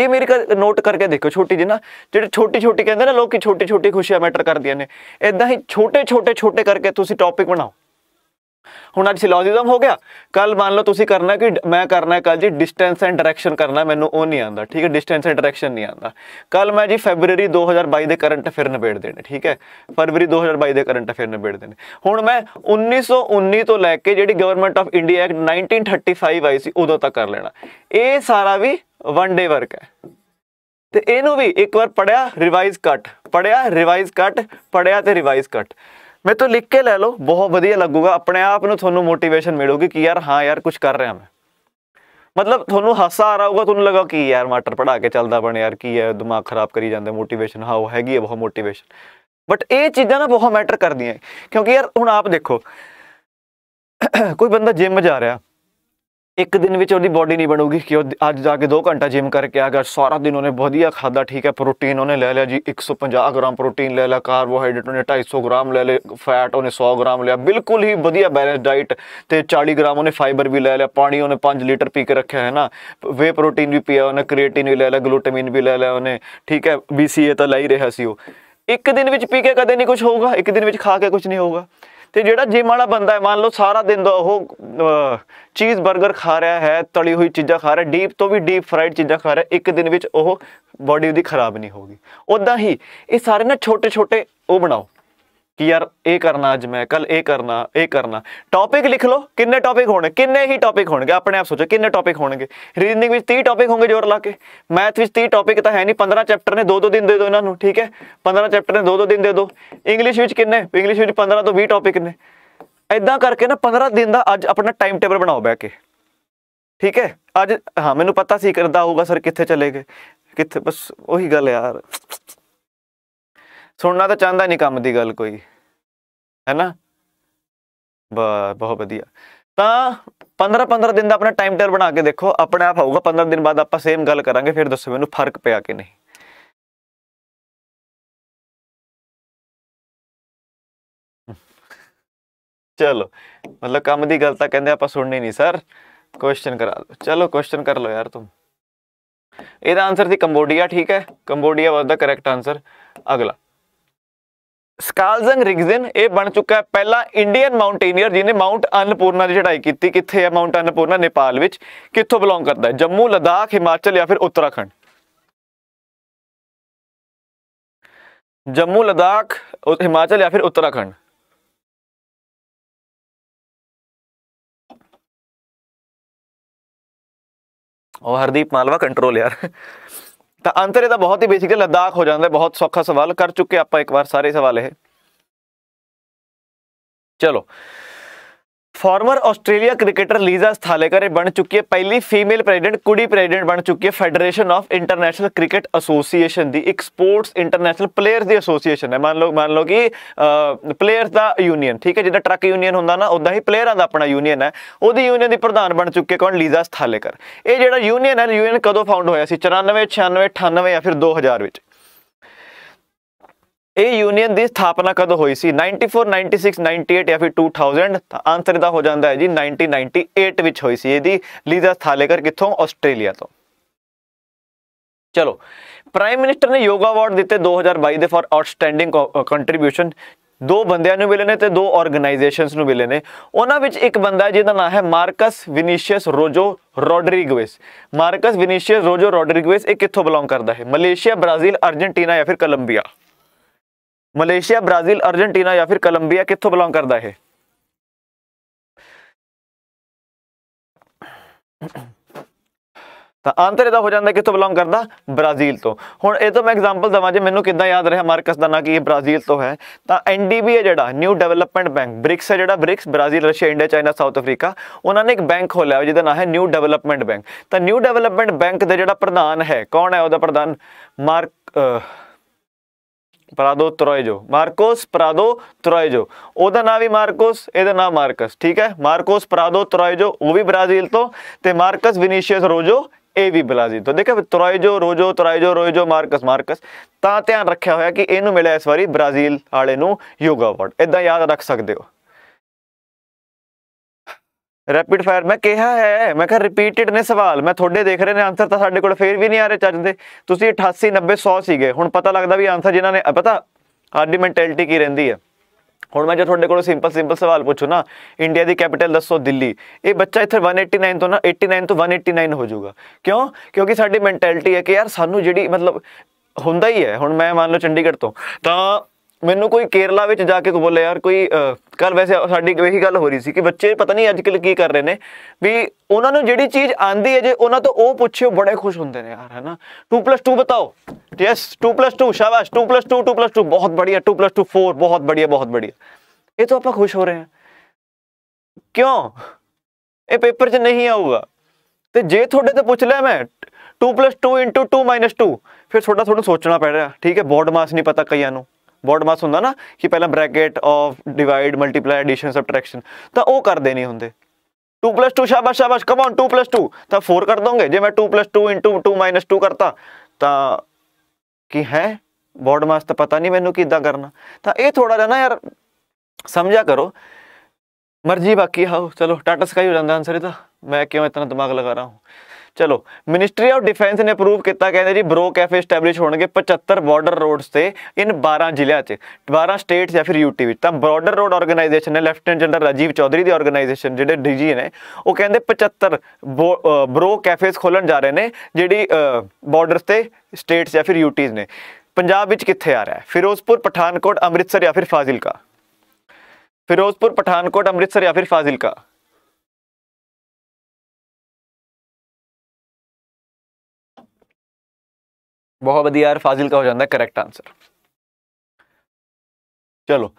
ਇਹ ਮੇਰੇ ਨੋਟ ਕਰਕੇ ਦੇਖੋ ਛੋਟੀ ਜਿਹੀ ਨਾ ਜਿਹੜੇ ਛੋਟੀ ਛੋਟੀ ਕਹਿੰਦੇ ਨੇ ਲੋਕ ਕਿ ਛੋਟੀ ਛੋਟੀ ਖੁਸ਼ੀਆਂ ਮੈਟਰ ਕਰਦੀਆਂ ਨੇ ਇਦਾਂ ਹੀ ਛੋਟੇ ਛੋਟੇ ਛੋਟੇ ਕਰਕੇ ਤੁਸੀਂ ਟੌਪਿਕ ਬਣਾਓ ਹੁਣ ਅੱਜ ਸਿਲੋਜਿਜ਼ਮ ਹੋ ਗਿਆ ਕੱਲ ਮੰਨ ਲਓ ਤੁਸੀਂ ਕਰਨਾ ਕਿ ਮੈਂ ਕਰਨਾ ਕੱਲ ਜੀ ਡਿਸਟੈਂਸ ਐਂਡ ਡਾਇਰੈਕਸ਼ਨ ਕਰਨਾ ਮੈਨੂੰ ਉਹ ਨਹੀਂ ਆਂਦਾ ਠੀਕ ਹੈ ਡਿਸਟੈਂਸ ਐਂਡ ਡਾਇਰੈਕਸ਼ਨ ਨਹੀਂ ਆਂਦਾ ਕੱਲ ਮੈਂ ਜੀ ਫੈਬਰੂਅਰੀ 2022 ਦੇ ਕਰੰਟ ਅਫੇਅਰ ਨਿਬੇੜ ਦੇਣੇ ਠੀਕ ਹੈ ਫਰਵਰੀ 2022 ਦੇ ਕਰੰਟ ਅਫੇਅਰ ਨਿਬੇੜ ਦੇਣੇ ਹੁਣ ਮੈਂ 1919 ਤੋਂ ਲੈ ਕੇ ਜਿਹੜੀ ਗਵਰਨਮੈਂਟ ਆਫ ਇੰਡੀਆ ਐਕਟ 1935 ਆਈ ਸੀ ਉਦੋਂ ਤੱਕ ਕਰ ਲੈਣਾ ਇਹ ਸਾਰਾ ਵੀ ਵਨ ਡੇ ਵਰਕ ਹੈ ਤੇ ਇਹਨੂੰ ਵੀ ਇੱਕ ਵਾਰ ਪੜਿਆ ਰਿਵਾਈਜ਼ ਕੱਟ ਪੜਿਆ ਰਿਵਾਈਜ਼ ਕੱਟ ਪੜਿਆ ਤੇ ਰਿਵਾਈਜ਼ ਕੱਟ ਮੈਂ ਤੋਂ ਲਿਖ ਕੇ ਲੈ ਲਓ ਬਹੁਤ ਵਧੀਆ ਲੱਗੂਗਾ ਆਪਣੇ ਆਪ ਨੂੰ ਤੁਹਾਨੂੰ ਮੋਟੀਵੇਸ਼ਨ ਮਿਲੂਗੀ ਕਿ ਯਾਰ ਹਾਂ ਯਾਰ ਕੁਝ ਕਰ ਰਿਹਾ ਮੈਂ ਮਤਲਬ ਤੁਹਾਨੂੰ ਹਾਸਾ ਆ ਰਹਾ ਹੋਗਾ ਤੁਹਾਨੂੰ ਲੱਗਾ ਕਿ ਯਾਰ ਮਾਟਰ ਪੜਾ ਕੇ ਚੱਲਦਾ ਬਣ ਯਾਰ ਕੀ ਹੈ ਦਿਮਾਗ ਖਰਾਬ ਕਰੀ ਜਾਂਦੇ ਮੋਟੀਵੇਸ਼ਨ ਹਾਉ ਹੈਗੀ ਹੈ ਬਹੁਤ ਮੋਟੀਵੇਸ਼ਨ ਬਟ ਇਹ ਚੀਜ਼ਾਂ ਨਾ ਬਹੁਤ ਮੈਟਰ ਕਰਦੀਆਂ ਕਿਉਂਕਿ ਯਾਰ ਹੁਣ ਆਪ ਦੇਖੋ ਕੋਈ ਬੰਦਾ ਜਿਮ ਜਾ ਰਿਹਾ ਇੱਕ ਦਿਨ ਵਿੱਚ ਉਹਦੀ ਬਾਡੀ ਨਹੀਂ ਬਣੂਗੀ ਕਿ ਉਹ ਅੱਜ ਜਾ ਕੇ 2 ਘੰਟਾ ਜਿਮ ਕਰਕੇ ਆ ਗਿਆ ਸਾਰਾ ਦਿਨ ਉਹਨੇ ਵਧੀਆ ਖਾਦਾ ਠੀਕ ਹੈ ਪ੍ਰੋਟੀਨ ਉਹਨੇ ਲੈ ਲਿਆ ਜੀ 150 ਗ੍ਰਾਮ ਪ੍ਰੋਟੀਨ ਲੈ ਲਿਆ ਕਾਰਬੋਹਾਈਡਰੇਟ ਉਹਨੇ 250 ਗ੍ਰਾਮ ਲੈ ਲਏ ਫੈਟ ਉਹਨੇ 100 ਗ੍ਰਾਮ ਲਿਆ ਬਿਲਕੁਲ ਹੀ ਵਧੀਆ ਬੈਲੈਂਸ ਡਾਈਟ ਤੇ 40 ਗ੍ਰਾਮ ਉਹਨੇ ਫਾਈਬਰ ਵੀ ਲੈ ਲਿਆ ਪਾਣੀ ਉਹਨੇ 5 ਲੀਟਰ ਪੀ ਕੇ ਰੱਖਿਆ ਹੈ ਨਾ ਵੇ ਪ੍ਰੋਟੀਨ ਵੀ ਪੀਆ ਉਹਨੇ ਕ੍ਰੀਏਟਿਨ ਵੀ ਲੈ ਲਿਆ ਗਲੂਟਾਮਿਨ ਵੀ ਲੈ ਲਿਆ ਉਹਨੇ ਠੀਕ ਹੈ BCA ਤਾਂ ਲੈ ਹੀ ਰਿਹਾ ਸੀ ਉਹ ਇੱਕ ਦਿਨ ਵਿੱਚ ਪੀ ਕੇ ਕਦੇ ਨਹੀਂ ਕੁਝ ਹੋਊਗਾ ਇੱਕ ਦਿਨ ਵਿੱਚ ਖਾ ਕੇ ਕੁਝ ਨਹੀਂ ਹੋਊਗਾ ਤੇ ਜਿਹੜਾ ਜਿਮ ਵਾਲਾ ਬੰਦਾ ਹੈ ਮੰਨ ਲਓ ਸਾਰਾ ਦਿਨ ਉਹ ਚੀਜ਼ 버ਗਰ ਖਾ ਰਿਹਾ ਹੈ ਤਲੀ ਹੋਈ ਚੀਜ਼ਾਂ ਖਾ ਰਿਹਾ ਡੀਪ ਤੋਂ ਵੀ ਡੀਪ ਫਰਾਈਡ ਚੀਜ਼ਾਂ ਖਾ ਰਿਹਾ ਇੱਕ ਦਿਨ ਵਿੱਚ ਉਹ ਬਾਡੀ ਉਹਦੀ ਖਰਾਬ ਨਹੀਂ ਹੋਗੀ ਉਦਾਂ ਹੀ ਇਹ ਸਾਰੇ ਨਾ ਛੋਟੇ ਛੋਟੇ ਉਹ ਬਣਾਓ ਕਿ ਯਾਰ ਇਹ ਕਰਨਾ ਅੱਜ ਮੈਂ ਕੱਲ ਇਹ ਕਰਨਾ ਇਹ ਕਰਨਾ ਟੌਪਿਕ ਲਿਖ ਲਓ ਕਿੰਨੇ ਟੌਪਿਕ ਹੋਣਗੇ ਕਿੰਨੇ ਹੀ ਟੌਪਿਕ ਹੋਣਗੇ ਆਪਣੇ ਆਪ ਸੋਚੋ ਕਿੰਨੇ ਟੌਪਿਕ ਹੋਣਗੇ ਰੀਜ਼ਨਿੰਗ ਵਿੱਚ 30 ਟੌਪਿਕ ਹੋਣਗੇ ਜੋਰ ਲਾ ਕੇ ਮੈਥ ਵਿੱਚ 30 ਟੌਪਿਕ ਤਾਂ ਹੈ ਨਹੀਂ 15 ਚੈਪਟਰ ਨੇ 2-2 ਦਿਨ ਦੇ ਦਿਓ ਇਹਨਾਂ ਨੂੰ ਠੀਕ ਹੈ 15 ਚੈਪਟਰ ਨੇ 2-2 ਦਿਨ ਦੇ ਦਿਓ ਇੰਗਲਿਸ਼ ਵਿੱਚ ਕਿੰਨੇ ਇੰਗਲਿਸ਼ ਵਿੱਚ 15 ਤੋਂ 20 ਟੌਪਿਕ ਨੇ ਐਦਾਂ ਕਰਕੇ ਨਾ 15 ਦਿਨ ਦਾ ਅੱਜ ਆਪਣਾ ਟਾਈਮ ਟੇਬਲ ਬਣਾਓ ਬੈ ਕੇ ਠੀਕ ਹੈ ਅੱਜ ਹਾਂ ਮੈਨੂੰ ਪਤਾ ਸੀ ਕਰਦਾ ਹੋਊਗਾ ਸਰ ਕਿੱਥੇ ਚਲੇ ਗਏ ਕਿੱਥੇ ਬਸ ਉਹੀ ਗੱਲ ਯਾਰ ਸੁਣਨਾ ਤਾਂ ਚਾਹੁੰਦਾ ਨਹੀਂ ਕੰਮ ਦੀ ਗੱਲ ਕੋਈ ਹੈਨਾ ਬਹੁਤ ਵਧੀਆ ਤਾਂ 15 15 ਦਿਨ ਦਾ ਆਪਣਾ ਟਾਈਮ ਟੇਬਲ ਬਣਾ ਕੇ ਦੇਖੋ ਆਪਣੇ ਆਪ ਹੋਊਗਾ 15 ਦਿਨ ਬਾਅਦ ਆਪਾਂ ਸੇਮ ਗੱਲ ਕਰਾਂਗੇ ਫਿਰ ਦੱਸੋ ਮੈਨੂੰ ਫਰਕ ਪਿਆ ਕਿ ਨਹੀਂ ਚਲੋ ਮਤਲਬ ਕੰਮ ਦੀ ਗੱਲ ਤਾਂ ਕਹਿੰਦੇ ਆਪਾਂ ਸੁਣਨੀ ਨਹੀਂ ਸਰ ਕੁਐਸਚਨ ਕਰਾ ਲਓ ਚਲੋ ਕੁਐਸਚਨ ਕਰ ਲਓ ਯਾਰ ਤੁਮ ਇਹਦਾ ਆਨਸਰ ਸੀ ਕੰਬੋਡੀਆ ਠੀਕ ਹੈ Cambodia was the correct answer ਅਗਲਾ ਸਕਾਲਜ਼ੰਗ ਰਿਗਜ਼ਨ ਇਹ ਬਣ ਚੁੱਕਾ ਹੈ ਪਹਿਲਾ ਇੰਡੀਅਨ ਮਾਊਂਟੇਨੀਅਰ ਜਿਹਨੇ ਮਾਊਂਟ ਅਨਪੂਰਨਾ ਦੀ ਚੜ੍ਹਾਈ ਕੀਤੀ ਕਿੱਥੇ ਹੈ ਮਾਊਂਟ ਅਨਪੂਰਨਾ ਨੇਪਾਲ ਵਿੱਚ ਕਿੱਥੋਂ ਬਿਲੋਂਗ ਕਰਦਾ ਹੈ ਜੰਮੂ ਲਦਾਖ ਹਿਮਾਚਲ ਜਾਂ ਫਿਰ ਉੱਤਰਾਖੰਡ ਜੰਮੂ ਲਦਾਖ ਹਿਮਾਚਲ ਜਾਂ ਫਿਰ ਉੱਤਰਾਖੰਡ और हरदीप मालवा कंट्रोल यार ਤਾਂ ਅੰਤਰ ਇਹਦਾ ਬਹੁਤ ਹੀ ਹੈ ਲਦਾਖ ਹੋ ਜਾਂਦਾ ਬਹੁਤ ਸੌਖਾ ਸਵਾਲ ਕਰ ਚੁੱਕੇ ਆਪਾਂ ਇੱਕ ਵਾਰ ਸਾਰੇ ਸਵਾਲ ਇਹ ਚਲੋ former Australia cricketer Lisa Sthalekar ਬਣ ਚੁੱਕੀ ਹੈ ਪਹਿਲੀ ਫੀਮੇਲ ਪ੍ਰੈਜ਼ੀਡੈਂਟ ਕੁੜੀ ਪ੍ਰੈਜ਼ੀਡੈਂਟ ਬਣ ਚੁੱਕੀ ਹੈ federation of international cricket association ਦੀ ਇੱਕ ਸਪੋਰਟਸ ਇੰਟਰਨੈਸ਼ਨਲ ਪਲੇਅਰਸ ਦੀ ਐਸੋਸੀਏਸ਼ਨ ਹੈ ਮੰਨ ਲਓ ਮੰਨ ਲਓ ਕਿ ਪਲੇਅਰਸ ਦਾ ਯੂਨੀਅਨ ਠੀਕ ਹੈ ਜਿੱਦਾਂ ਟਰੱਕ ਯੂਨੀਅਨ ਹੁੰਦਾ ਨਾ ਉਦਾਂ ਹੀ ਪਲੇਅਰਾਂ ਦਾ ਆਪਣਾ ਯੂਨੀਅਨ ਹੈ ਉਹਦੀ ਯੂਨੀਅਨ ਦੀ ਪ੍ਰਧਾਨ ਬਣ ਚੁੱਕੇ ਕੌਣ ਲੀਜ਼ਾ ਸਥਾਲੇਕਰ ਇਹ ਜਿਹੜਾ ਯੂਨੀਅਨ ਹੈ ਯੂਨੀਅਨ ਕਦੋਂ ਫਾਊਂਡ ਹੋਇਆ ਸੀ 94 96 98 ਜਾਂ ਫਿਰ 2000 ਵਿੱਚ ਇਹ ਯੂਨੀਅਨ ਦੀ ਸਥਾਪਨਾ ਕਦੋਂ ਹੋਈ ਸੀ 94 96 98 ਜਾਂ ਫਿਰ 2000 ਤਾਂ ਆਨਸਰ ਇਹਦਾ ਹੋ ਜਾਂਦਾ ਹੈ ਜੀ 1998 ਵਿੱਚ ਹੋਈ ਸੀ ਇਹਦੀ ਲੀਜ਼ਾ ਥਾਲੇਕਰ ਕਿੱਥੋਂ ਆਸਟ੍ਰੇਲੀਆ ਤੋਂ ਚਲੋ ਪ੍ਰਾਈਮ ਮਿਨਿਸਟਰ ਨੇ ਯੋਗਾ ਅਵਾਰਡ ਦਿੱਤੇ 2022 ਦੇ ਫॉर ਆਊਟਸਟੈਂਡਿੰਗ ਕੰਟਰੀਬਿਊਸ਼ਨ ਦੋ ਬੰਦਿਆਂ ਨੂੰ ਮਿਲੇ ਨੇ ਤੇ ਦੋ ਆਰਗੇਨਾਈਜੇਸ਼ਨਸ ਨੂੰ ਮਿਲੇ ਨੇ ਉਹਨਾਂ ਵਿੱਚ ਇੱਕ ਬੰਦਾ ਜਿਹਦਾ ਨਾਮ ਹੈ ਮਾਰਕਸ ਵਿਨੀਸ਼ੀਅਸ ਰੋਜੋ ਰੋਡਰੀਗਵੇਸ ਮਾਰਕਸ ਵਿਨੀਸ਼ੀਅਸ ਰੋਜੋ ਰੋਡਰੀਗਵੇਸ ਇਹ ਕਿੱਥੋਂ ਬਿਲੋਂਗ ਕਰਦਾ ਹੈ ਮਲੇਸ਼ੀਆ ਬ੍ਰਾਜ਼ੀਲ ਅਰਜਨਟੀਨਾ ਜਾਂ ਫਿਰ ਕੋਲੰਬੀਆ ਮਲੇਸ਼ੀਆ ਬ੍ਰਾਜ਼ੀਲ ਅਰਜنٹੀਨਾ ਜਾਂ ਫਿਰ ਕੋਲੰਬੀਆ ਕਿੱਥੋਂ ਬਿਲੋਂਗ ਕਰਦਾ ਇਹ ਤਾਂ ਅੰਤਰੇ ਇਹਦਾ ਹੋ ਜਾਂਦਾ ਕਿੱਥੋਂ ਬਿਲੋਂਗ ਕਰਦਾ ਬ੍ਰਾਜ਼ੀਲ ਤੋਂ ਹੁਣ ਇਹ ਤੋਂ ਮੈਂ ਐਗਜ਼ਾਮਪਲ ਦਵਾਂ ਜੇ ਮੈਨੂੰ ਕਿੱਦਾਂ ਯਾਦ ਰਿਹਾ ਮਾਰਕਸ ਦਾ ਨਾਂ ਕਿ ਇਹ ਬ੍ਰਾਜ਼ੀਲ ਤੋਂ ਹੈ ਤਾਂ ਐਨਡੀਬੀ ਹੈ ਜਿਹੜਾ ਨਿਊ ਡਿਵੈਲਪਮੈਂਟ ਬੈਂਕ ਬ੍ਰਿਕਸ ਹੈ ਜਿਹੜਾ BRICS Brazil Russia India China South Africa ਉਹਨਾਂ ਨੇ ਇੱਕ ਬੈਂਕ ਖੋਲਿਆ ਜਿਹਦਾ ਨਾਂ ਹੈ ਨਿਊ ਡਿਵੈਲਪਮੈਂਟ ਬੈਂਕ ਤਾਂ ਨਿਊ ਡਿਵੈਲਪਮੈਂਟ ਬੈਂਕ ਦਾ ਜਿਹੜਾ ਪ੍ਰਧਾਨ ਹੈ ਕੌਣ ਹੈ ਉਹਦਾ ਪ੍ਰਧਾਨ ਮਾਰਕ ਪ੍ਰਾਦੋ ਤ੍ਰੋਇਜੋ ਮਾਰਕੋਸ ਪ੍ਰਾਦੋ ਤ੍ਰੋਇਜੋ ਉਹਦਾ ਨਾਮ ਵੀ ਮਾਰਕੋਸ ਇਹਦਾ ਨਾਮ ਮਾਰਕਸ ਠੀਕ ਹੈ ਮਾਰਕੋਸ ਪ੍ਰਾਦੋ ਤ੍ਰੋਇਜੋ ਉਹ ਵੀ ਬ੍ਰਾਜ਼ੀਲ ਤੋਂ ਤੇ ਮਾਰਕਸ ਵਿਨੀਸ਼ੀਅਸ ਰੋਜੋ ਇਹ ਵੀ ਬਲਾਜ਼ੀ ਤੋਂ ਦੇਖਿਆ ਤ੍ਰੋਇਜੋ ਰੋਜੋ ਟ੍ਰੋਇਜੋ ਰੋਜੋ ਮਾਰਕਸ ਮਾਰਕਸ ਤਾਂ ਧਿਆਨ ਰੱਖਿਆ ਹੋਇਆ ਕਿ ਇਹਨੂੰ ਮਿਲਿਆ ਇਸ ਵਾਰੀ ਬ੍ਰਾਜ਼ੀਲ ਵਾਲੇ ਨੂੰ ਯੋਗਾ ਅਵਾਰਡ ਇਦਾਂ ਯਾਦ ਰੱਖ ਸਕਦੇ ਹੋ ਰੈਪਿਡ ਫਾਇਰ ਮੈਂ ਕਿਹਾ ਹੈ ਮੈਂ ਕਿਹਾ ਰਿਪੀਟਡ ਨੇ ਸਵਾਲ ਮੈਂ ਤੁਹਾਡੇ ਦੇਖ ਰਹੇ ਨੇ ਆਨਸਰ ਤਾਂ ਸਾਡੇ ਕੋਲ ਫੇਰ ਵੀ ਨਹੀਂ ਆ ਰਹੇ ਚੱਜ ਦੇ ਤੁਸੀਂ 88 90 100 ਸੀਗੇ ਹੁਣ ਪਤਾ ਲੱਗਦਾ ਵੀ ਆਨਸਰ ਜਿਨ੍ਹਾਂ ਨੇ ਪਤਾ ਸਾਡੀ ਮੈਂਟੈਲਿਟੀ ਕੀ ਰਹਿੰਦੀ ਹੈ ਹੁਣ ਮੈਂ ਜੇ ਤੁਹਾਡੇ ਕੋਲੋਂ ਸਿੰਪਲ ਸਿੰਪਲ ਸਵਾਲ ਪੁੱਛੂ ਨਾ ਇੰਡੀਆ ਦੀ ਕੈਪੀਟਲ ਦੱਸੋ ਦਿੱਲੀ ਇਹ ਬੱਚਾ ਇੱਥੇ 189 ਤੋਂ ਨਾ 89 ਤੋਂ 189 ਹੋ ਜਾਊਗਾ ਕਿਉਂ ਕਿਉਂਕਿ ਸਾਡੀ ਮੈਂਟੈਲਿਟੀ ਹੈ ਕਿ ਯਾਰ ਸਾਨੂੰ ਜਿਹੜੀ ਮਤਲਬ ਹੁੰਦਾ ਹੀ ਹੈ ਹੁਣ ਮੈਂ ਮੰਨ ਲਓ ਚੰਡੀਗੜ੍ਹ ਤੋਂ ਤਾਂ ਮੈਨੂੰ ਕੋਈ ਕੇਰਲਾ ਵਿੱਚ ਜਾ ਕੇ ਬੋਲੇ ਯਾਰ ਕੋਈ ਕੱਲ ਵੈਸੇ ਸਾਡੀ ਇਹੀ ਗੱਲ ਹੋ ਰਹੀ ਸੀ ਕਿ ਬੱਚੇ ਪਤਾ ਨਹੀਂ ਅੱਜ ਕੱਲ ਕੀ ਕਰ ਰਹੇ ਨੇ ਵੀ ਉਹਨਾਂ ਨੂੰ ਜਿਹੜੀ ਚੀਜ਼ ਆਂਦੀ ਹੈ ਜੇ ਉਹਨਾਂ ਤੋਂ ਉਹ ਪੁੱਛਿਓ ਬੜੇ ਖੁਸ਼ ਹੁੰਦੇ ਨੇ ਯਾਰ ਹੈਨਾ 2+2 ਬਤਾਓ ਯੈਸ 2+2 ਸ਼ਾਬਾਸ਼ 2+2 2+2 ਬਹੁਤ ਬੜੀਆ 2+2 4 ਬਹੁਤ ਬੜੀਆ ਬਹੁਤ ਬੜੀਆ ਇਹ ਤਾਂ ਆਪਾਂ ਖੁਸ਼ ਹੋ ਰਹੇ ਹਾਂ ਕਿਉਂ ਇਹ ਪੇਪਰ 'ਚ ਨਹੀਂ ਆਊਗਾ ਤੇ ਜੇ ਤੁਹਾਡੇ ਤੋਂ ਪੁੱਛ ਲਿਆ ਮੈਂ 2+2 2 2 2 ਫਿਰ ਥੋੜਾ ਥੋੜਾ ਸੋਚਣਾ ਪੈ ਰਿਹਾ ਠੀਕ ਹੈ ਬੋਰਡ ਮਾਸ ਨਹੀਂ ਪਤਾ ਕਈਆਂ ਨੂੰ ਵਰਡ ਮਾਸ ਹੁੰਦਾ ਨਾ ਕਿ ਪਹਿਲਾਂ bracket of divide multiply addition subtraction ਤਾਂ ਉਹ ਕਰਦੇ ਨਹੀਂ ਹੁੰਦੇ 2 2 ਸ਼ਾਬਾਸ਼ ਸ਼ਾਬਾਸ਼ ਕਮ ਆਨ 2 2 ਤਾਂ 4 ਕਰ ਦੋਗੇ ਜੇ ਮੈਂ 2 2 2 2 ਕਰਤਾ ਤਾਂ ਕੀ ਹੈ ਵਰਡ ਮਾਸ ਤਾਂ ਪਤਾ ਨਹੀਂ ਮੈਨੂੰ ਕਿੱਦਾਂ ਕਰਨਾ ਤਾਂ ਇਹ ਥੋੜਾ ਜਿਹਾ ਨਾ ਯਾਰ ਸਮਝਿਆ ਕਰੋ ਮਰਜ਼ੀ ਬਾਕੀ ਆਓ ਚਲੋ ਟਾਟਾ ਸਕਾਈ ਹੋ ਜਾਂਦਾ ਆਨਸਰ ਇਹਦਾ ਮੈਂ ਕਿਉਂ ਇਤਨਾ ਦਿਮਾਗ ਲਗਾ ਰਹਾ ਹਾਂ ਚਲੋ ਮਿਨਿਸਟਰੀ ਆਫ ਡਿਫੈਂਸ ਨੇ ਅਪਰੂਵ ਕੀਤਾ ਕਹਿੰਦੇ ਜੀ ਬਰੋ ਕੈਫੇ ਸਟੈਬਲਿਸ਼ ਹੋਣਗੇ 75 ਬਾਰਡਰ ਰੋਡਸ ਤੇ ਇਨ 12 ਜ਼ਿਲ੍ਹਿਆਂ 'ਚ 12 ਸਟੇਟਸ ਜਾਂ ਫਿਰ ਯੂਟੀ ਵਿੱਚ ਤਾਂ ਬਾਰਡਰ ਰੋਡ ਆਰਗੇਨਾਈਜੇਸ਼ਨ ਨੇ ਲੈਫਟਨੈਂਟ ਜਨਰਲ ਰਾਜੀਵ ਚੌਧਰੀ ਦੀ ਆਰਗੇਨਾਈਜੇਸ਼ਨ ਜਿਹੜੇ ਡੀਜੀ ਨੇ ਉਹ ਕਹਿੰਦੇ 75 ਬਰੋ ਕੈਫੇਸ ਖੋਲਣ ਜਾ ਰਹੇ ਨੇ ਜਿਹੜੀ ਬਾਰਡਰਸ ਤੇ ਸਟੇਟਸ ਜਾਂ ਫਿਰ ਯੂਟੀਸ ਨੇ ਪੰਜਾਬ ਵਿੱਚ ਕਿੱਥੇ ਆ ਰਿਹਾ ਹੈ ਫਿਰੋਜ਼ਪੁਰ ਪਠਾਨਕੋਟ ਅੰਮ੍ਰਿਤਸਰ ਜਾਂ ਫਿਰ ਫਾਜ਼ਿਲਕਾ ਫਿਰੋਜ਼ਪੁਰ ਪਠਾਨਕੋਟ ਅੰਮ੍ਰਿਤਸਰ ਜਾਂ ਫਿਰ ਫਾਜ਼ਿਲਕਾ बहुत वधिया यार फाजिल का हो जाता है करैक्ट आंसर ਚਲੋ